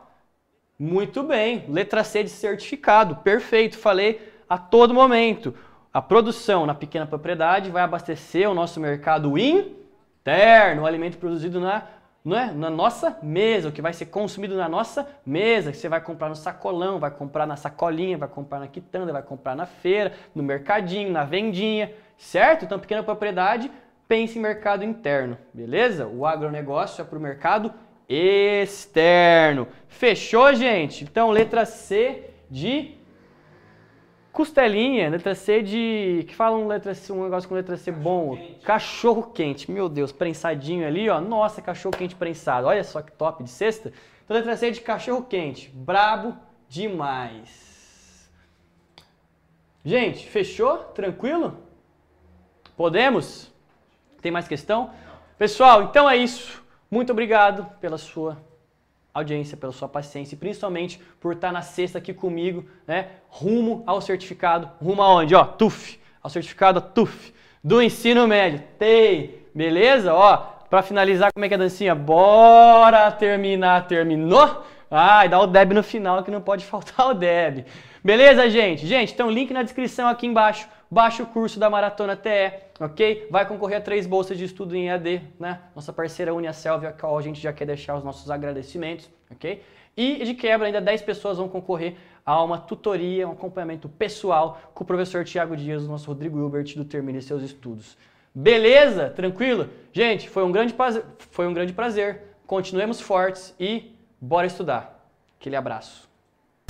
muito bem. Letra C de certificado, perfeito. Falei a todo momento. A produção na pequena propriedade vai abastecer o nosso mercado interno, o alimento produzido na, né, na nossa mesa, o que vai ser consumido na nossa mesa, que você vai comprar no sacolão, vai comprar na sacolinha, vai comprar na quitanda, vai comprar na feira, no mercadinho, na vendinha, certo? Então, pequena propriedade, pense em mercado interno, beleza? O agronegócio é para o mercado externo. Fechou, gente? Então, letra C de Costelinha, letra C de. Que fala um, letra C, um negócio com letra C bom? Cachorro quente. Meu Deus, prensadinho ali, ó. Nossa, cachorro quente prensado. Olha só que top de sexta. Então, letra C de cachorro quente. Brabo demais. Gente, fechou? Tranquilo? Podemos? Tem mais questão? Pessoal, então é isso. Muito obrigado pela sua audiência, pela sua paciência e principalmente por estar na sexta aqui comigo, né? Rumo ao certificado, rumo aonde? Ó, TUF, ao certificado TUF do ensino médio. Tem, beleza? Ó, para finalizar, como é que é a dancinha? Bora terminar, terminou? ai dá o deb no final que não pode faltar o deb. Beleza, gente? Gente, então link na descrição aqui embaixo. Baixa o curso da Maratona TE ok? Vai concorrer a três bolsas de estudo em EAD, né? Nossa parceira Uniaselv, a qual a gente já quer deixar os nossos agradecimentos, ok? E de quebra, ainda 10 pessoas vão concorrer a uma tutoria, um acompanhamento pessoal com o professor Tiago Dias, o nosso Rodrigo Hilbert, do Termine Seus Estudos. Beleza? Tranquilo? Gente, foi um grande prazer. Foi um grande prazer. Continuemos fortes e bora estudar. Aquele abraço.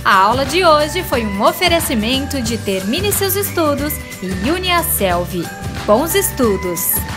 A aula de hoje foi um oferecimento de Termine Seus Estudos e Unia Selvi. Bons estudos!